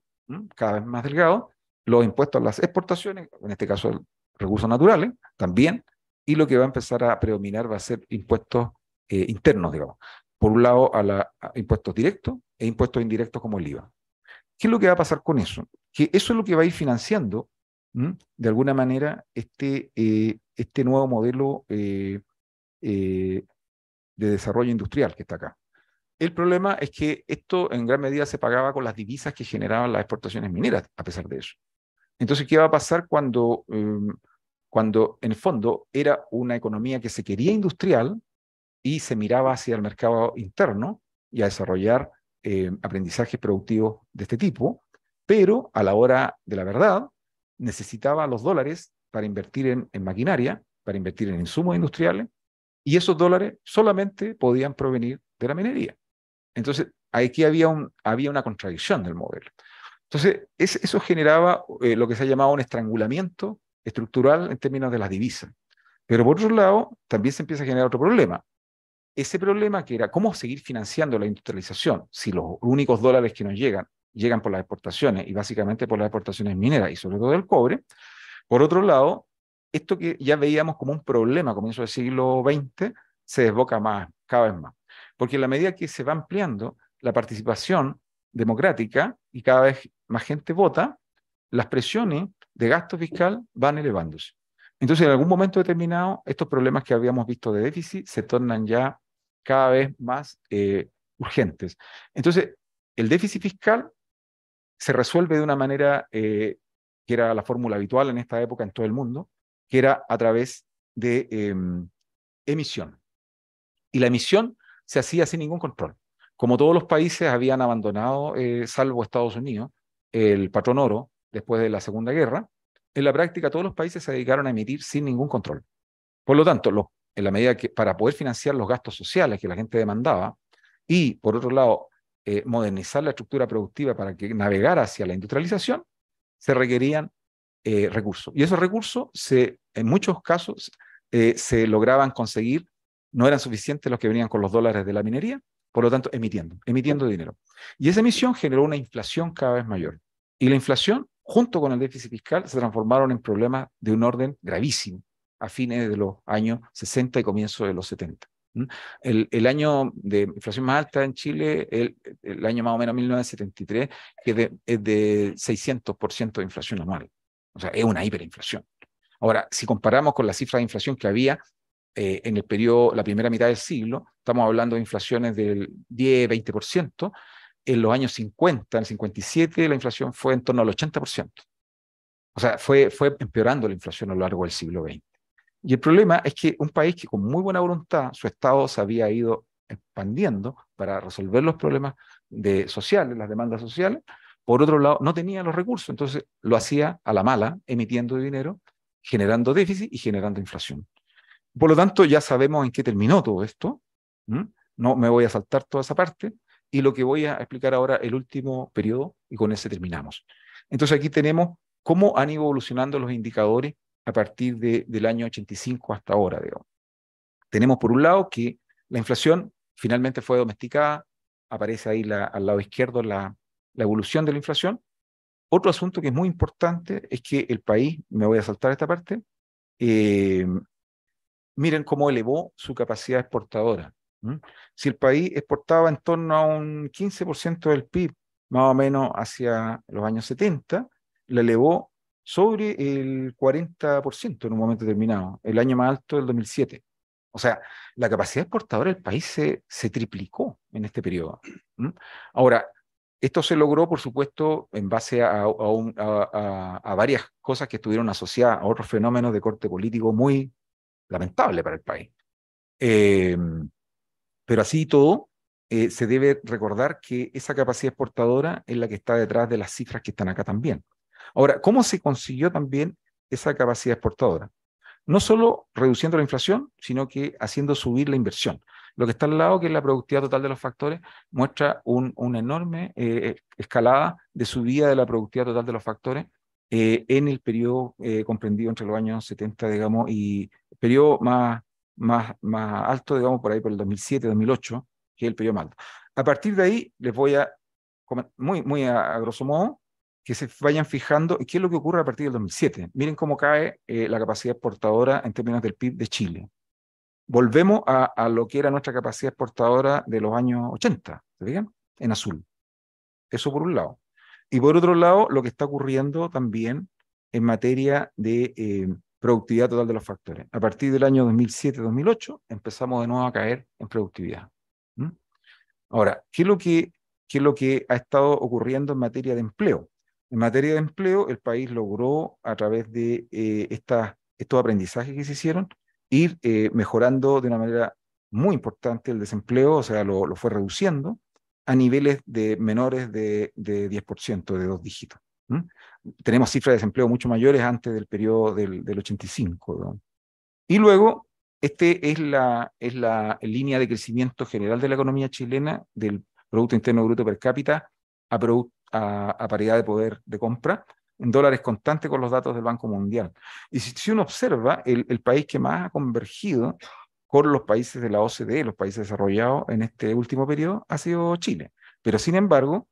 cada vez más delgados, los impuestos a las exportaciones, en este caso recursos naturales, también, y lo que va a empezar a predominar va a ser impuestos eh, internos, digamos por un lado, a, la, impuestos directos e impuestos indirectos como el IVA. ¿Qué es lo que va a pasar con eso? Que eso es lo que va a ir financiando, de alguna manera, este, eh, este nuevo modelo eh, eh, de desarrollo industrial que está acá. El problema es que esto en gran medida se pagaba con las divisas que generaban las exportaciones mineras, a pesar de eso. Entonces, ¿qué va a pasar cuando, em, cuando en el fondo era una economía que se quería industrial, y se miraba hacia el mercado interno y a desarrollar eh, aprendizajes productivos de este tipo, pero a la hora de la verdad necesitaba los dólares para invertir en, maquinaria, para invertir en insumos industriales, y esos dólares solamente podían provenir de la minería. Entonces, aquí había, un, había una contradicción del modelo. Entonces, eso generaba eh, lo que se ha llamado un estrangulamiento estructural en términos de las divisas. Pero por otro lado, también se empieza a generar otro problema ese problema que era cómo seguir financiando la industrialización si los únicos dólares que nos llegan llegan por las exportaciones y básicamente por las exportaciones mineras y sobre todo del cobre. Por otro lado, esto que ya veíamos como un problema a comienzos del siglo XX se desboca más, cada vez más, porque en la medida que se va ampliando la participación democrática y cada vez más gente vota, las presiones de gasto fiscal van elevándose. Entonces, en algún momento determinado, estos problemas que habíamos visto de déficit se tornan ya cada vez más eh, urgentes. Entonces, el déficit fiscal se resuelve de una manera eh, que era la fórmula habitual en esta época en todo el mundo, que era a través de em, emisión. Y la emisión se hacía sin ningún control. Como todos los países habían abandonado, eh, salvo Estados Unidos, el patrón oro después de la Segunda Guerra, en la práctica todos los países se dedicaron a emitir sin ningún control. Por lo tanto, los en la medida que para poder financiar los gastos sociales que la gente demandaba y, por otro lado, eh, modernizar la estructura productiva para que navegara hacia la industrialización, se requerían eh, recursos. Y esos recursos, se, en muchos casos, eh, se lograban conseguir, no eran suficientes los que venían con los dólares de la minería, por lo tanto, emitiendo, emitiendo dinero. Y esa emisión generó una inflación cada vez mayor. Y la inflación, junto con el déficit fiscal, se transformaron en problemas de un orden gravísimo a fines de los años 60 y comienzos de los 70. El, año de inflación más alta en Chile, el, el año más o menos 1973, que es de, 600% de inflación anual. O sea, es una hiperinflación. Ahora, si comparamos con la cifra de inflación que había eh, en el periodo, la primera mitad del siglo, estamos hablando de inflaciones del 10-20%. En los años 50, en el 57, la inflación fue en torno al 80%. O sea, fue, fue empeorando la inflación a lo largo del siglo XX. Y el problema es que un país que con muy buena voluntad su Estado se había ido expandiendo para resolver los problemas de, sociales, las demandas sociales, por otro lado no tenía los recursos, entonces lo hacía a la mala, emitiendo dinero, generando déficit y generando inflación. Por lo tanto, ya sabemos en qué terminó todo esto. No me voy a saltar toda esa parte y lo que voy a explicar ahora el último periodo y con ese terminamos. Entonces aquí tenemos cómo han ido evolucionando los indicadores a partir de, del año 85 hasta ahora, Tenemos por un lado que la inflación finalmente fue domesticada, aparece ahí la, al lado izquierdo la, la evolución de la inflación. Otro asunto que es muy importante es que el país, me voy a saltar esta parte, eh, miren cómo elevó su capacidad exportadora. Si el país exportaba en torno a un 15% del PIB, más o menos hacia los años 70, la elevó sobre el 40% en un momento determinado, el año más alto del 2007. O sea, la capacidad exportadora del país se, triplicó en este periodo. Ahora, esto se logró, por supuesto, en base a, varias cosas que estuvieron asociadas a otros fenómenos de corte político muy lamentable para el país. Eh, pero así y todo, eh, se debe recordar que esa capacidad exportadora es la que está detrás de las cifras que están acá también. Ahora, ¿cómo se consiguió también esa capacidad exportadora? No solo reduciendo la inflación, sino que haciendo subir la inversión. Lo que está al lado, que es la productividad total de los factores, muestra una enorme eh, escalada de subida de la productividad total de los factores eh, en el periodo eh, comprendido entre los años 70, digamos, y periodo más, alto, digamos, por ahí por el 2007, 2008, que es el periodo más alto. A partir de ahí, les voy a, muy, muy a grosso modo, que se vayan fijando qué es lo que ocurre a partir del 2007. Miren cómo cae eh, la capacidad exportadora en términos del PIB de Chile. Volvemos a, lo que era nuestra capacidad exportadora de los años 80, ¿se fijan? En azul. Eso por un lado. Y por otro lado, lo que está ocurriendo también en materia de eh, productividad total de los factores. A partir del año 2007-2008 empezamos de nuevo a caer en productividad. Ahora, ¿qué lo que, ¿qué es lo que ha estado ocurriendo en materia de empleo? En materia de empleo, el país logró, a través de eh, estos aprendizajes que se hicieron, ir eh, mejorando de una manera muy importante el desempleo, o sea, lo, fue reduciendo a niveles de menores de, de 10%, de dos dígitos. Tenemos cifras de desempleo mucho mayores antes del periodo del, 85. Y luego, este es la, es la línea de crecimiento general de la economía chilena, del Producto Interno Bruto per cápita a, produ a, paridad de poder de compra en dólares constante con los datos del Banco Mundial. Y si, uno observa, el, país que más ha convergido con los países de la OCDE, los países desarrollados en este último periodo, ha sido Chile. Pero sin embargo,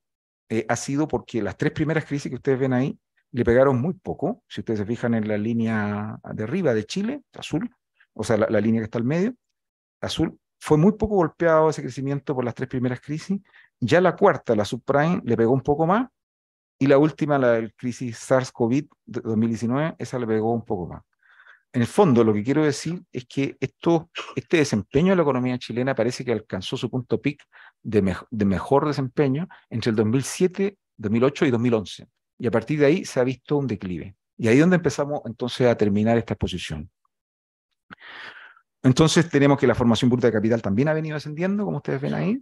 eh, ha sido porque las tres primeras crisis que ustedes ven ahí le pegaron muy poco. Si ustedes se fijan en la línea de arriba de Chile, azul, o sea, la, la línea que está al medio, azul, fue muy poco golpeado ese crecimiento por las tres primeras crisis ya la cuarta, la subprime, le pegó un poco más. Y la última, la del crisis sars cov de 2019, esa le pegó un poco más. En el fondo, lo que quiero decir es que esto, este desempeño de la economía chilena parece que alcanzó su punto pic de, de mejor desempeño entre el 2007, 2008 y 2011. Y a partir de ahí se ha visto un declive. Y ahí es donde empezamos entonces a terminar esta exposición. Entonces tenemos que la formación bruta de capital también ha venido ascendiendo, como ustedes ven ahí,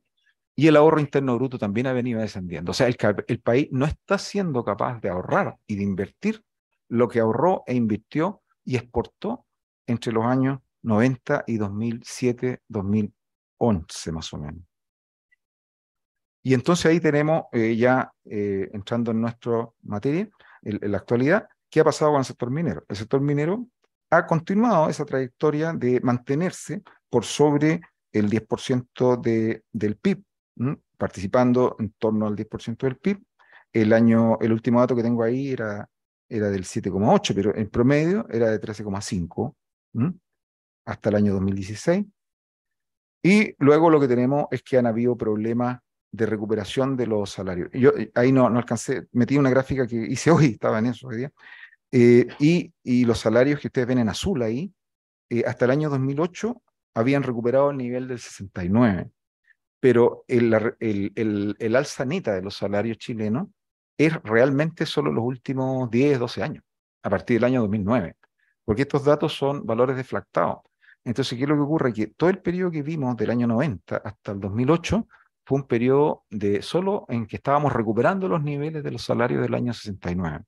y el ahorro interno bruto también ha venido descendiendo. O sea, el, país no está siendo capaz de ahorrar y de invertir lo que ahorró e invirtió y exportó entre los años 90 y 2007, 2011 más o menos. Y entonces ahí tenemos eh, ya, eh, entrando en nuestra materia, en la actualidad, ¿qué ha pasado con el sector minero? El sector minero ha continuado esa trayectoria de mantenerse por sobre el 10% de, del PIB participando en torno al 10% del PIB. El, año, el último dato que tengo ahí era, era del 7,8, pero en promedio era de 13,5 hasta el año 2016. Y luego lo que tenemos es que han habido problemas de recuperación de los salarios. Yo eh, ahí no, no alcancé, metí una gráfica que hice hoy, estaba en eso hoy día, eh, y, los salarios que ustedes ven en azul ahí, eh, hasta el año 2008 habían recuperado el nivel del 69 pero el, el, alza neta de los salarios chilenos es realmente solo los últimos 10, 12 años, a partir del año 2009, porque estos datos son valores deflactados. Entonces, ¿qué es lo que ocurre? Que todo el periodo que vimos del año 90 hasta el 2008 fue un periodo de solo en que estábamos recuperando los niveles de los salarios del año 69.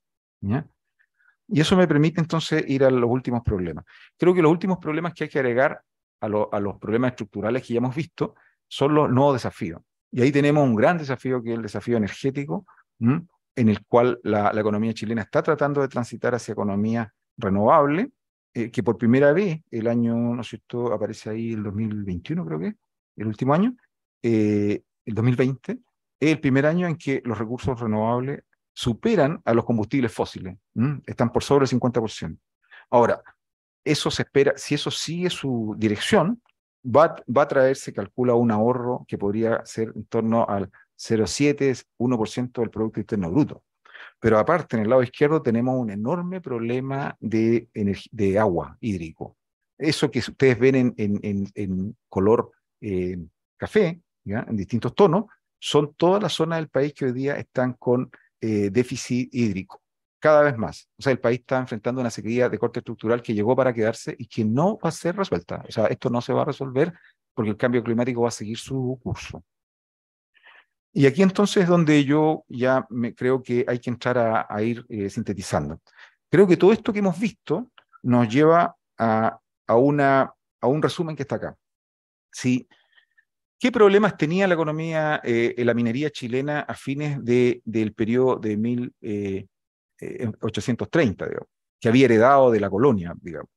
Y eso me permite entonces ir a los últimos problemas. Creo que los últimos problemas que hay que agregar a, a los problemas estructurales que ya hemos visto son los nuevos desafíos. Y ahí tenemos un gran desafío que es el desafío energético, en el cual la, economía chilena está tratando de transitar hacia economía renovable, eh, que por primera vez el año, no sé, esto aparece ahí el 2021 creo que, el último año, eh, el 2020, es el primer año en que los recursos renovables superan a los combustibles fósiles, están por sobre el 50%. Ahora, eso se espera, si eso sigue su dirección, va, a traer, se calcula, un ahorro que podría ser en torno al 0,7-1% del Producto Interno Bruto. Pero aparte, en el lado izquierdo tenemos un enorme problema de, de agua hídrico. Eso que ustedes ven en, en, color eh, café, en distintos tonos, son todas las zonas del país que hoy día están con eh, déficit hídrico cada vez más. O sea, el país está enfrentando una sequía de corte estructural que llegó para quedarse y que no va a ser resuelta. O sea, esto no se va a resolver porque el cambio climático va a seguir su curso. Y aquí entonces es donde yo ya me creo que hay que entrar a, ir eh, sintetizando. Creo que todo esto que hemos visto nos lleva a, una, a un resumen que está acá. ¿Sí? ¿Qué problemas tenía la economía, eh, la minería chilena a fines de, del periodo de mil... Eh, 830, eh, digamos, que había heredado de la colonia, digamos.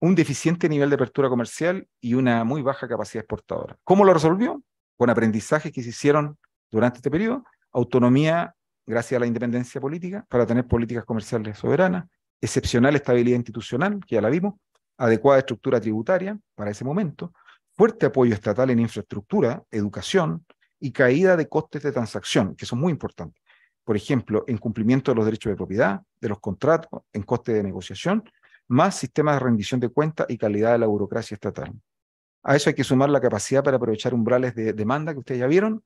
Un deficiente nivel de apertura comercial y una muy baja capacidad exportadora. ¿Cómo lo resolvió? Con aprendizajes que se hicieron durante este periodo, autonomía gracias a la independencia política para tener políticas comerciales soberanas, excepcional estabilidad institucional, que ya la vimos, adecuada estructura tributaria para ese momento, fuerte apoyo estatal en infraestructura, educación y caída de costes de transacción, que son muy importantes por ejemplo, en cumplimiento de los derechos de propiedad, de los contratos, en coste de negociación, más sistemas de rendición de cuentas y calidad de la burocracia estatal. A eso hay que sumar la capacidad para aprovechar umbrales de demanda que ustedes ya vieron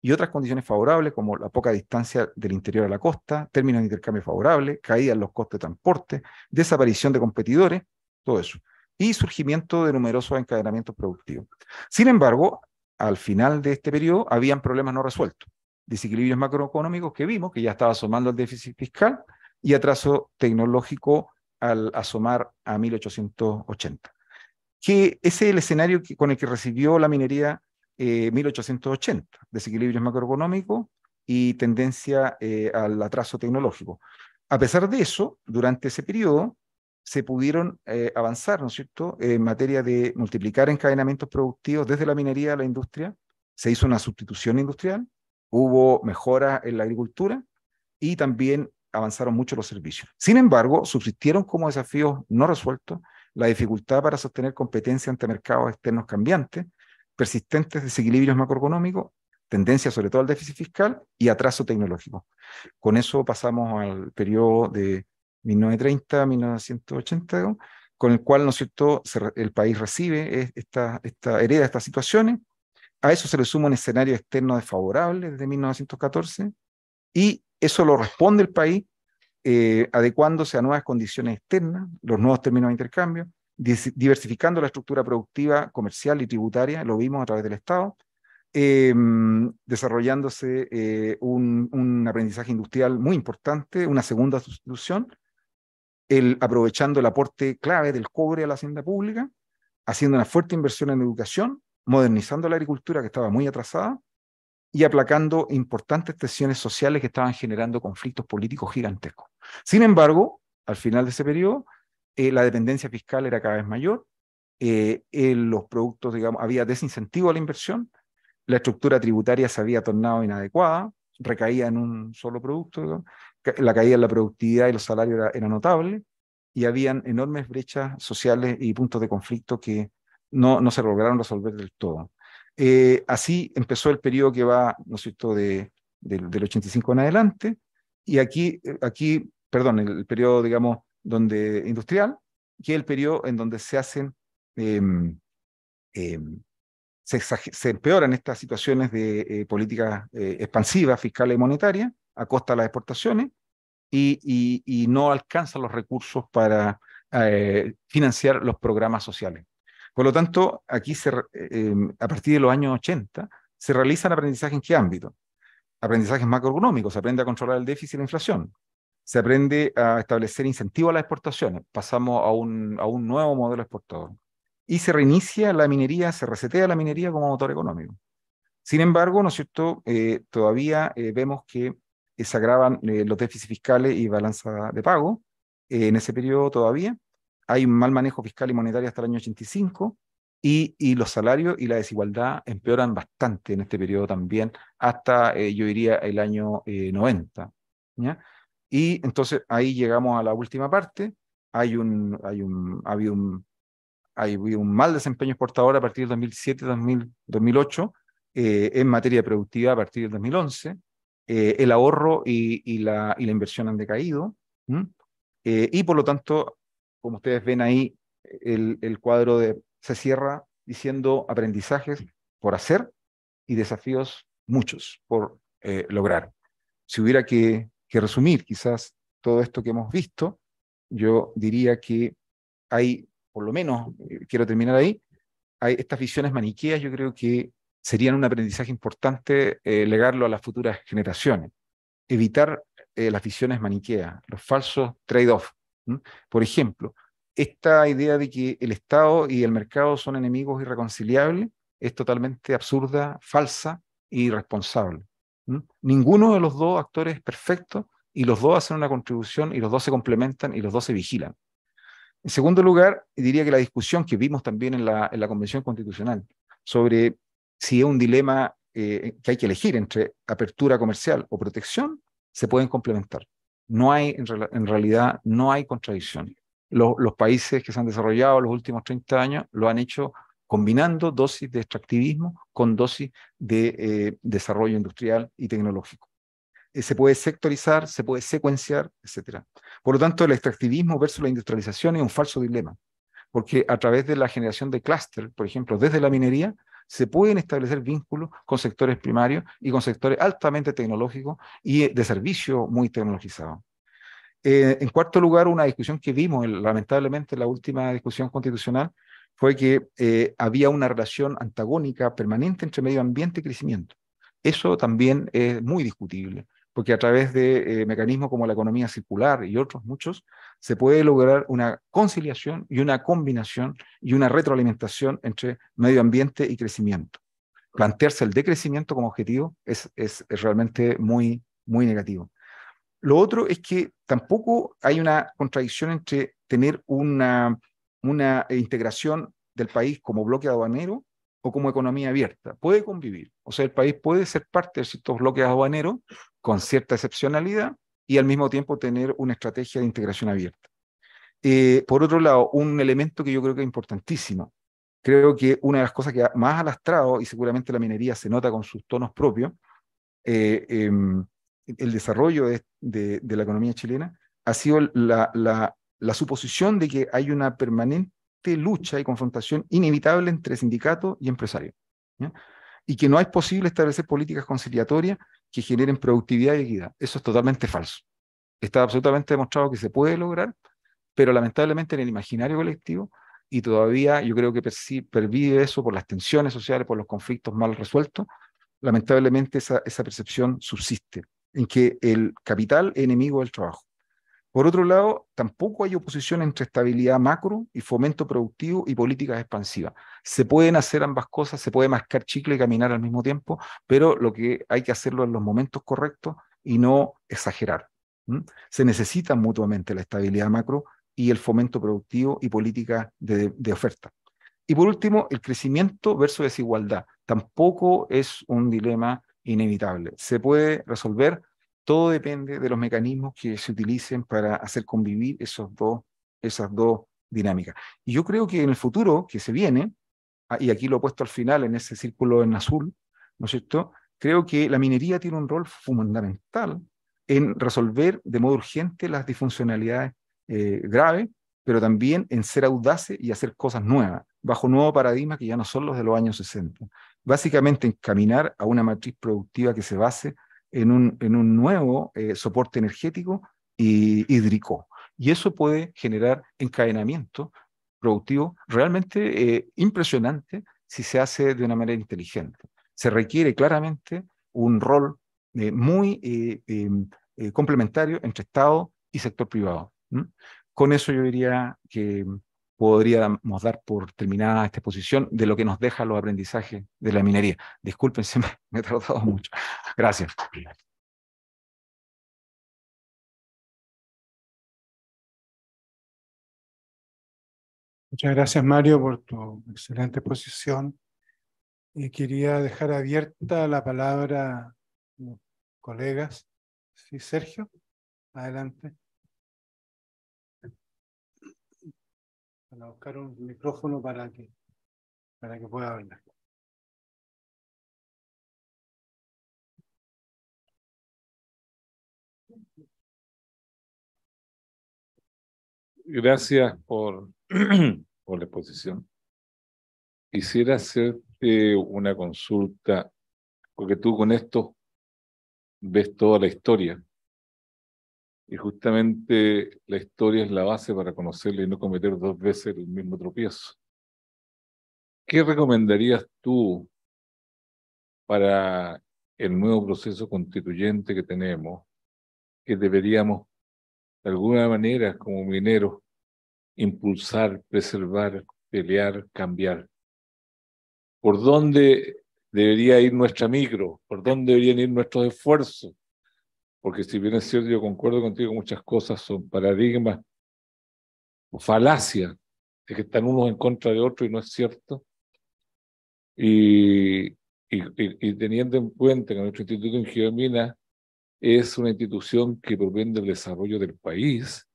y otras condiciones favorables como la poca distancia del interior a la costa, términos de intercambio favorables, caída en los costes de transporte, desaparición de competidores, todo eso, y surgimiento de numerosos encadenamientos productivos. Sin embargo, al final de este periodo habían problemas no resueltos desequilibrios macroeconómicos que vimos, que ya estaba asomando al déficit fiscal, y atraso tecnológico al asomar a 1880. Que ese es el escenario con el que recibió la minería 1880, eh, desequilibrios macroeconómicos y tendencia eh, al atraso tecnológico. A pesar de eso, durante ese periodo se pudieron eh, avanzar, ¿no es cierto?, en materia de multiplicar encadenamientos productivos desde la minería a la industria. Se hizo una sustitución industrial, hubo mejoras en la agricultura y también avanzaron mucho los servicios. Sin embargo, subsistieron como desafíos no resueltos la dificultad para sostener competencia ante mercados externos cambiantes, persistentes desequilibrios macroeconómicos, tendencia sobre todo al déficit fiscal y atraso tecnológico. Con eso pasamos al periodo de 1930-1980, con el cual, ¿no es cierto?, el país recibe esta, esta hereda estas situaciones a eso se le suma un escenario externo desfavorable desde 1914 y eso lo responde el país eh, adecuándose a nuevas condiciones externas, los nuevos términos de intercambio, diversificando la estructura productiva, comercial y tributaria, lo vimos a través del Estado, em, desarrollándose eh, un, aprendizaje industrial muy importante, una segunda sustitución, aprovechando el aporte clave del cobre a la hacienda pública, haciendo una fuerte inversión en educación, modernizando la agricultura que estaba muy atrasada y aplacando importantes tensiones sociales que estaban generando conflictos políticos gigantescos. Sin embargo, al final de ese periodo, eh, la dependencia fiscal era cada vez mayor, eh, eh, los productos, digamos, había desincentivo a la inversión, la estructura tributaria se había tornado inadecuada, recaía en un solo producto, la caída en la productividad y los salarios era, era notable, y habían enormes brechas sociales y puntos de conflicto que no, se lograron resolver del todo. Eh, así empezó el periodo que va, ¿no es cierto?, de, del 85 en adelante, y aquí, eh, aquí perdón, el, periodo, digamos, donde industrial, que es el periodo en donde se hacen, em, em, se, empeoran estas situaciones de eh, políticas expansiva, fiscal y monetaria, a costa de las exportaciones, y, y no alcanzan los recursos para financiar los programas sociales. Por lo tanto, aquí eh, em, a partir de los años 80 se realizan aprendizajes en qué ámbito? Aprendizajes macroeconómicos, se aprende a controlar el déficit y la inflación, se aprende a establecer incentivos a las exportaciones, pasamos a un, a un nuevo modelo exportador y se reinicia la minería, se resetea la minería como motor económico. Sin embargo, ¿no es cierto? Eh, todavía eh, vemos que se agravan los déficits fiscales y balanza de pago en ese periodo todavía, hay un mal manejo fiscal y monetario hasta el año 85 y, y los salarios y la desigualdad empeoran bastante en este periodo también, hasta eh, yo diría el año 90. Eh, ¿ya? Y entonces ahí llegamos a la última parte, hay un, hay un, ha habido un, hay un mal desempeño exportador a partir del 2007-2008 eh, en materia productiva a partir del 2011. Eh, el ahorro y, la, y, la, inversión han decaído eh, y por lo tanto como ustedes ven ahí, el, cuadro de, se cierra diciendo aprendizajes por hacer y desafíos muchos por eh, lograr. Si hubiera que, resumir quizás todo esto que hemos visto, yo diría que hay, por lo menos, eh, quiero terminar ahí, hay estas visiones maniqueas, yo creo que serían un aprendizaje importante eh, legarlo a las futuras generaciones. Evitar las visiones maniqueas, los falsos trade-offs, por ejemplo, esta idea de que el Estado y el mercado son enemigos irreconciliables es totalmente absurda, falsa e irresponsable. Ninguno de los dos actores es perfecto y los dos hacen una contribución y los dos se complementan y los dos se vigilan. En segundo lugar, diría que la discusión que vimos también en la, Convención Constitucional sobre si es un dilema eh, que hay que elegir entre apertura comercial o protección, se pueden complementar. No hay, en, realidad, no hay contradicción. Los, países que se han desarrollado los últimos 30 años lo han hecho combinando dosis de extractivismo con dosis de eh, desarrollo industrial y tecnológico. Eh, se puede sectorizar, se puede secuenciar, etc. Por lo tanto, el extractivismo versus la industrialización es un falso dilema, porque a través de la generación de clúster, por ejemplo, desde la minería, se pueden establecer vínculos con sectores primarios y con sectores altamente tecnológicos y eh, de servicio muy tecnologizado eh, en cuarto lugar, una discusión que vimos lamentablemente en la última discusión constitucional fue que eh, había una relación antagónica permanente entre medio ambiente y crecimiento. Eso también es muy discutible porque a través de eh, mecanismos como la economía circular y otros muchos, se puede lograr una conciliación y una combinación y una retroalimentación entre medio ambiente y crecimiento. Plantearse el decrecimiento como objetivo es, es, es realmente muy, muy negativo. Lo otro es que tampoco hay una contradicción entre tener una, una integración del país como bloque aduanero o como economía abierta. Puede convivir. O sea, el país puede ser parte de ciertos bloques aduaneros, con cierta excepcionalidad y al mismo tiempo tener una estrategia de integración abierta. Eh, por otro lado, un elemento que yo creo que es importantísimo, creo que una de las cosas que más ha lastrado, y seguramente la minería se nota con sus tonos propios, eh, em, el desarrollo de, la economía chilena, ha sido la, la, suposición de que hay una permanente lucha y confrontación inevitable entre sindicato y empresario. Y que no es posible establecer políticas conciliatorias que generen productividad y equidad. Eso es totalmente falso. Está absolutamente demostrado que se puede lograr, pero lamentablemente en el imaginario colectivo, y todavía yo creo que pervive eso por las tensiones sociales, por los conflictos mal resueltos, lamentablemente esa, esa percepción subsiste, en que el capital es enemigo del trabajo. Por otro lado, tampoco hay oposición entre estabilidad macro y fomento productivo y políticas expansivas. Se pueden hacer ambas cosas, se puede mascar chicle y caminar al mismo tiempo, pero lo que hay que hacerlo en los momentos correctos y no exagerar. Se necesitan mutuamente la estabilidad macro y el fomento productivo y políticas de, de oferta. Y por último, el crecimiento versus desigualdad. Tampoco es un dilema inevitable. Se puede resolver todo depende de los mecanismos que se utilicen para hacer convivir esos dos, esas dos dinámicas. Y yo creo que en el futuro que se viene, ah, y aquí lo he puesto al final en ese círculo en azul, ¿no es cierto? Creo que la minería tiene un rol fundamental en resolver de modo urgente las disfuncionalidades eh, graves, pero también en ser audaces y hacer cosas nuevas, bajo un nuevo paradigma que ya no son los de los años 60. Básicamente, encaminar a una matriz productiva que se base en un, en un nuevo eh, soporte energético y hídrico. Y eso puede generar encadenamiento productivo realmente eh, impresionante si se hace de una manera inteligente. Se requiere claramente un rol eh, muy eh, em, complementario entre Estado y sector privado. Con eso yo diría que podríamos dar por terminada esta exposición de lo que nos deja los aprendizajes de la minería. Disculpen, me, he tratado mucho. Gracias. Muchas gracias, Mario, por tu excelente exposición. y eh, quería dejar abierta la palabra a los colegas. Sí, Sergio, adelante. a buscar un micrófono para que, para que pueda hablar. Gracias por, por la exposición. Quisiera hacerte una consulta, porque tú con esto ves toda la historia y justamente la historia es la base para conocerla y no cometer dos veces el mismo tropiezo. ¿Qué recomendarías tú para el nuevo proceso constituyente que tenemos, que deberíamos, de alguna manera, como mineros, impulsar, preservar, pelear, cambiar? ¿Por dónde debería ir nuestra micro? ¿Por dónde deberían ir nuestros esfuerzos? porque si bien es cierto, yo concuerdo contigo, muchas cosas son paradigmas o falacias de que están unos en contra de otros y no es cierto. Y, teniendo en cuenta que nuestro Instituto de Ingeniería Minas es una institución que proviene del desarrollo del país,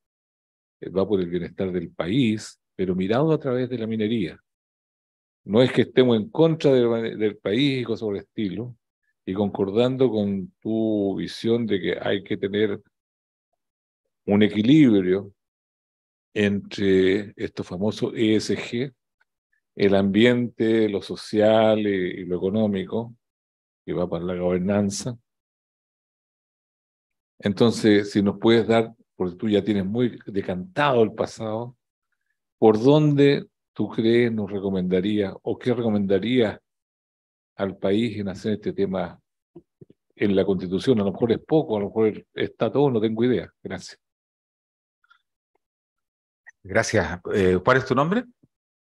eh, va por el bienestar del país, pero mirado a través de la minería. No es que estemos en contra del, del país y cosas por el estilo, y concordando con tu visión de que hay que tener un equilibrio entre estos famosos ESG, el ambiente, lo social y, lo económico, que va para la gobernanza. Entonces, si nos puedes dar, porque tú ya tienes muy decantado el pasado, ¿por dónde tú crees nos recomendaría o qué recomendarías al país en hacer este tema en la Constitución. A lo mejor es poco, a lo mejor está todo, no tengo idea. Gracias. Gracias. Eh, ¿Cuál es tu nombre?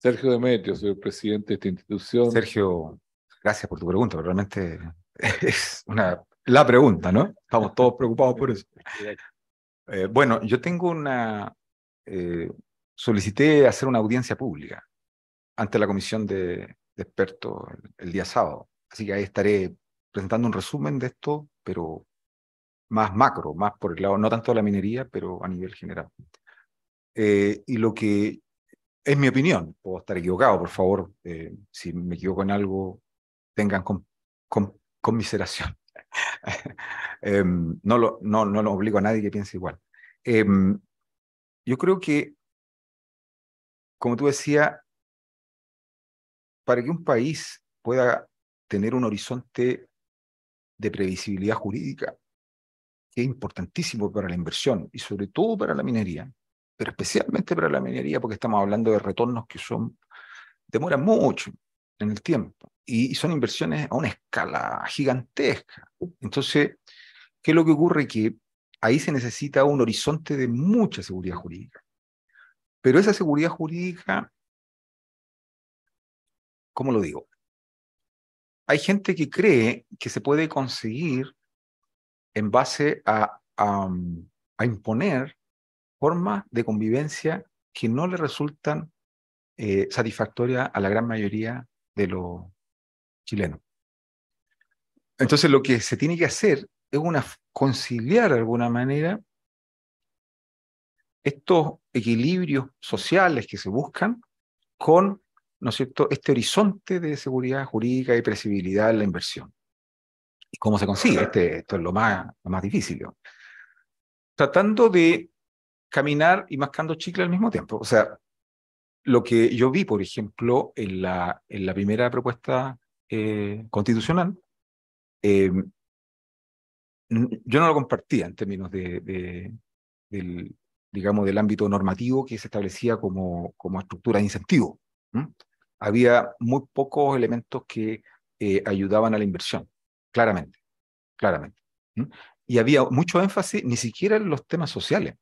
Sergio Demetrio, soy el presidente de esta institución. Sergio, gracias por tu pregunta, realmente es una, la pregunta, ¿no? Estamos todos preocupados por eso. Eh, bueno, yo tengo una... Eh, solicité hacer una audiencia pública ante la Comisión de experto el día sábado. Así que ahí estaré presentando un resumen de esto, pero más macro, más por el lado, no tanto de la minería, pero a nivel general. Eh, y lo que es mi opinión, puedo estar equivocado, por favor, eh, si me equivoco en algo, tengan con, con, conmiseración. Em, no, lo, no, no lo obligo a nadie que piense igual. Em, yo creo que, como tú decías, para que un país pueda tener un horizonte de previsibilidad jurídica, que es importantísimo para la inversión y sobre todo para la minería, pero especialmente para la minería porque estamos hablando de retornos que son demoran mucho en el tiempo y son inversiones a una escala gigantesca. Entonces, ¿qué es lo que ocurre? Que ahí se necesita un horizonte de mucha seguridad jurídica. Pero esa seguridad jurídica ¿Cómo lo digo? Hay gente que cree que se puede conseguir en base a, mm, imponer formas de convivencia que no le resultan eh, satisfactorias a la gran mayoría de los chilenos. Entonces lo que se tiene que hacer es una, conciliar de alguna manera estos equilibrios sociales que se buscan con ¿no es cierto?, este horizonte de seguridad jurídica y previsibilidad en la inversión. ¿Y cómo se consigue? Este, esto es lo más, lo más difícil. Tratando de caminar y mascando chicle al mismo tiempo. O sea, lo que yo vi, por ejemplo, en la, en la primera propuesta eh, constitucional, em, yo no lo compartía en términos de, del, digamos, del ámbito normativo que se establecía como, como estructura de incentivo había muy pocos elementos que eh, ayudaban a la inversión, claramente, claramente. Y había mucho énfasis ni siquiera en los temas sociales,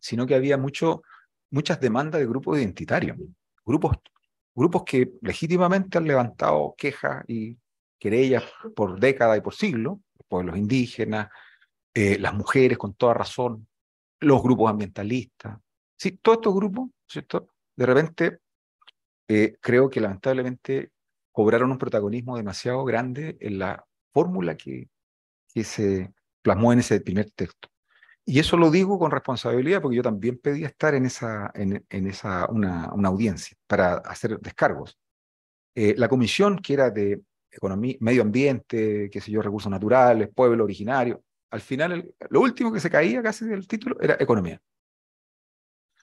sino que había mucho, muchas demandas de grupos identitarios, grupos, grupos que legítimamente han levantado quejas y querellas por décadas y por siglos, pues los indígenas, eh, las mujeres con toda razón, los grupos ambientalistas, sí, todos estos grupos, De repente eh, creo que lamentablemente cobraron un protagonismo demasiado grande en la fórmula que, que se plasmó en ese primer texto. Y eso lo digo con responsabilidad porque yo también pedí estar en esa, en, esa una, audiencia para hacer descargos. Eh, la comisión que era de medio ambiente, qué sé yo, recursos naturales, pueblo originario, al final lo último que se caía casi del título era economía.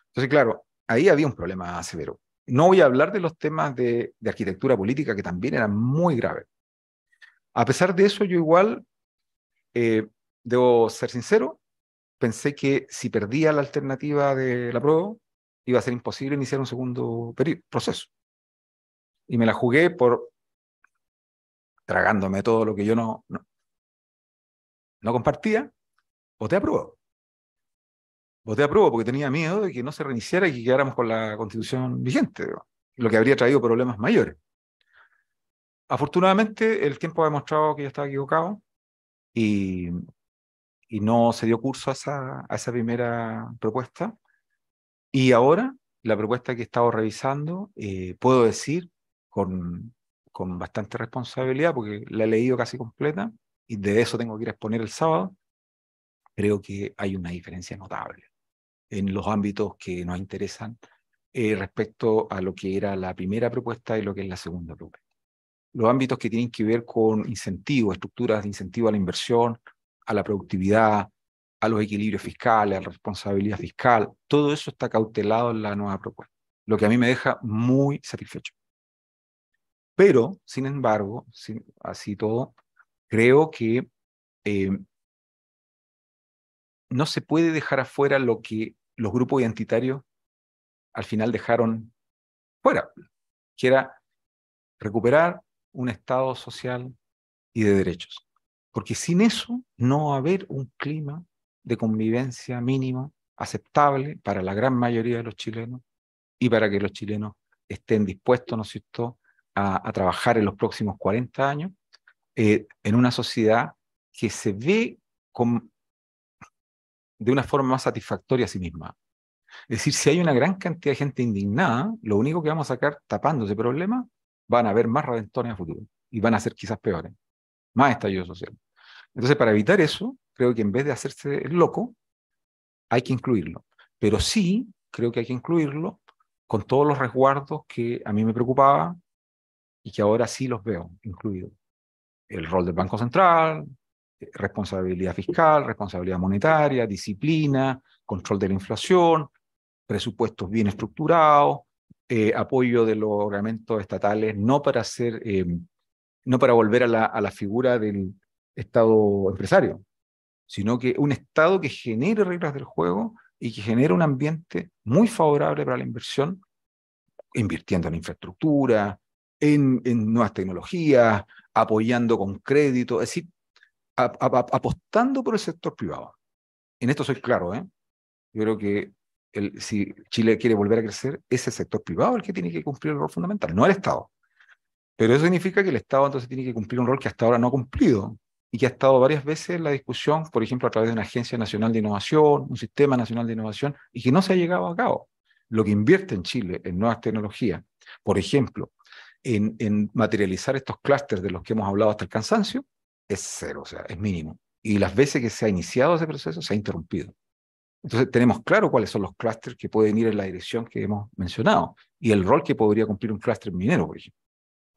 Entonces, claro, ahí había un problema severo. No voy a hablar de los temas de, arquitectura política, que también eran muy graves. A pesar de eso, yo igual, eh, debo ser sincero, pensé que si perdía la alternativa de la iba a ser imposible iniciar un segundo proceso. Y me la jugué por tragándome todo lo que yo no, no, compartía, o te apruebo voté a prueba porque tenía miedo de que no se reiniciara y que quedáramos con la constitución vigente, lo que habría traído problemas mayores. Afortunadamente, el tiempo ha demostrado que yo estaba equivocado y, no se dio curso a esa, a esa primera propuesta. Y ahora, la propuesta que he estado revisando, eh, puedo decir con, con bastante responsabilidad, porque la he leído casi completa y de eso tengo que ir a exponer el sábado, creo que hay una diferencia notable en los ámbitos que nos interesan eh, respecto a lo que era la primera propuesta y lo que es la segunda propuesta. Los ámbitos que tienen que ver con incentivos, estructuras de incentivo a la inversión, a la productividad, a los equilibrios fiscales, a la responsabilidad fiscal, todo eso está cautelado en la nueva propuesta, lo que a mí me deja muy satisfecho. Pero, sin embargo, así todo, creo que eh, no se puede dejar afuera lo que los grupos identitarios al final dejaron fuera, que era recuperar un Estado social y de derechos. Porque sin eso no va a haber un clima de convivencia mínima aceptable para la gran mayoría de los chilenos y para que los chilenos estén dispuestos, ¿no es cierto?, a, a trabajar en los próximos 40 años eh, en una sociedad que se ve con de una forma más satisfactoria a sí misma. Es decir, si hay una gran cantidad de gente indignada, lo único que vamos a sacar tapando ese problema, van a haber más en a futuro y van a ser quizás peores, más estallidos sociales. Entonces, para evitar eso, creo que en vez de hacerse el loco, hay que incluirlo. Pero sí, creo que hay que incluirlo con todos los resguardos que a mí me preocupaba y que ahora sí los veo incluidos. El rol del Banco Central, responsabilidad fiscal, responsabilidad monetaria, disciplina, control de la inflación, presupuestos bien estructurados, eh, apoyo de los reglamentos estatales, no para hacer, eh, no para volver a la, figura del Estado empresario, sino que un Estado que genere reglas del juego y que genere un ambiente muy favorable para la inversión, invirtiendo en infraestructura, en, en nuevas tecnologías, apoyando con crédito, es decir, apostando por el sector privado. En esto soy claro, ¿eh? Yo creo que si Chile quiere volver a crecer, es el sector privado el que tiene que cumplir el rol fundamental, no el Estado. Pero eso significa que el Estado entonces tiene que cumplir un rol que hasta ahora no ha cumplido y que ha estado varias veces en la discusión, por ejemplo, a través de una Agencia Nacional de Innovación, un Sistema Nacional de Innovación, y que no se ha llegado a cabo. Lo que invierte en Chile en nuevas tecnologías, por ejemplo, en, en materializar estos clústeres de los que hemos hablado hasta el cansancio, es cero, o sea, es mínimo. Y las veces que se ha iniciado ese proceso, se ha interrumpido. Entonces tenemos claro cuáles son los clústeres que pueden ir en la dirección que hemos mencionado y el rol que podría cumplir un clúster minero, por ejemplo.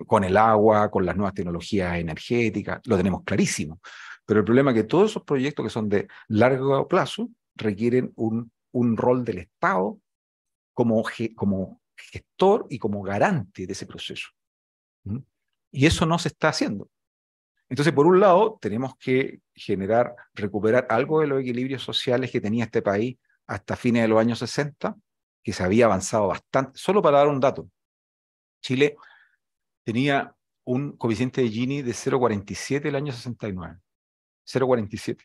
Con el agua, con las nuevas tecnologías energéticas, lo tenemos clarísimo. Pero el problema es que todos esos proyectos que son de largo plazo requieren un, rol del Estado como, como gestor y como garante de ese proceso. ¿Mm? Y eso no se está haciendo. Entonces, por un lado, tenemos que generar, recuperar algo de los equilibrios sociales que tenía este país hasta fines de los años 60, que se había avanzado bastante. Solo para dar un dato, Chile tenía un coeficiente de Gini de 0,47 el año 69. 0,47.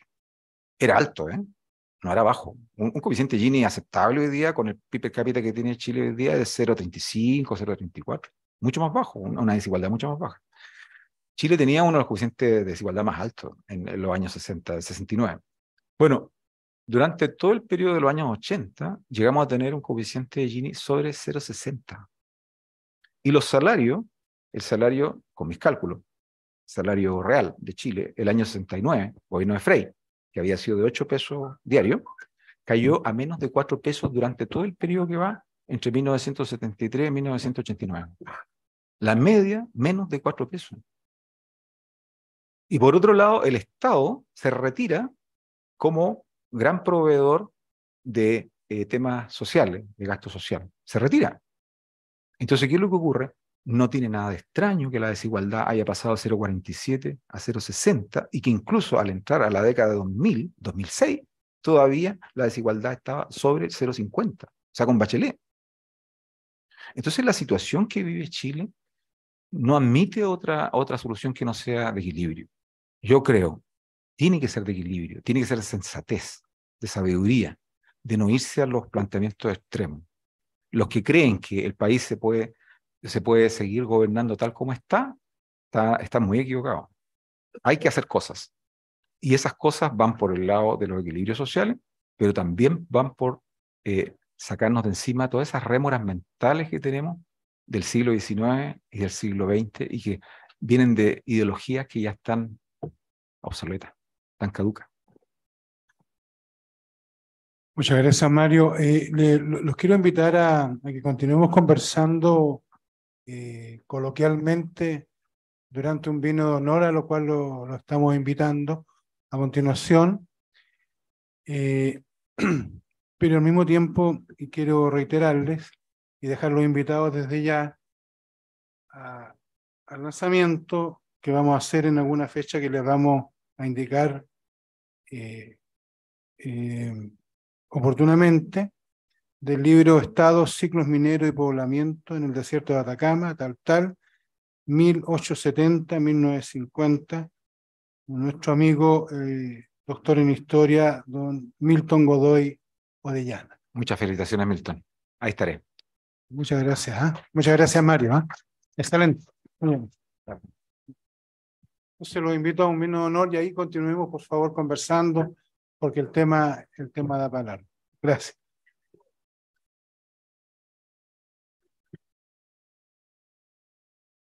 Era alto, ¿eh? No era bajo. Un, coeficiente Gini aceptable hoy día, con el PIB per cápita que tiene Chile hoy día, es de 0,35, 0,34. Mucho más bajo, una desigualdad mucho más baja. Chile tenía uno de los coeficientes de desigualdad más altos en, los años 60, 69. Bueno, durante todo el periodo de los años 80 llegamos a tener un coeficiente de Gini sobre 0,60. Y los salarios, el salario, con mis cálculos, salario real de Chile, el año 69, gobierno de Frey, que había sido de 8 pesos diario, cayó a menos de 4 pesos durante todo el periodo que va entre 1973 y 1989. La media, menos de 4 pesos. Y por otro lado, el Estado se retira como gran proveedor de eh, temas sociales, de gasto social. Se retira. Entonces, ¿qué es lo que ocurre? No tiene nada de extraño que la desigualdad haya pasado de 0,47 a 0,60 y que incluso al entrar a la década de 2000, 2006, todavía la desigualdad estaba sobre 0,50, o sea, con Bachelet. Entonces, la situación que vive Chile no admite otra, otra solución que no sea de equilibrio yo creo, tiene que ser de equilibrio, tiene que ser de sensatez, de sabiduría, de no irse a los planteamientos extremos. Los que creen que el país se puede, se puede seguir gobernando tal como está, está, están muy equivocados. Hay que hacer cosas. Y esas cosas van por el lado de los equilibrios sociales, pero también van por eh, sacarnos de encima todas esas rémoras mentales que tenemos del siglo XIX y del siglo XX y que vienen de ideologías que ya están obsoleta, tan caduca. Muchas gracias, Mario. Eh, los quiero invitar a, que continuemos conversando eh, coloquialmente durante un vino de honor, a lo cual lo, estamos invitando a continuación. Eh, pero al mismo tiempo quiero reiterarles y dejarlos invitados desde ya al lanzamiento que vamos a hacer en alguna fecha que les vamos a indicar eh, eh, oportunamente del libro Estados, ciclos mineros y poblamiento en el desierto de Atacama, tal, tal, 1870-1950, nuestro amigo eh, doctor en historia, don Milton Godoy Odellana. Muchas felicitaciones, Milton. Ahí estaré. Muchas gracias. ¿ah? Muchas gracias, Mario. ¿ah? Excelente. Se los invito a un minuto de honor y ahí continuemos, por favor, conversando, porque el tema, el tema da para Gracias.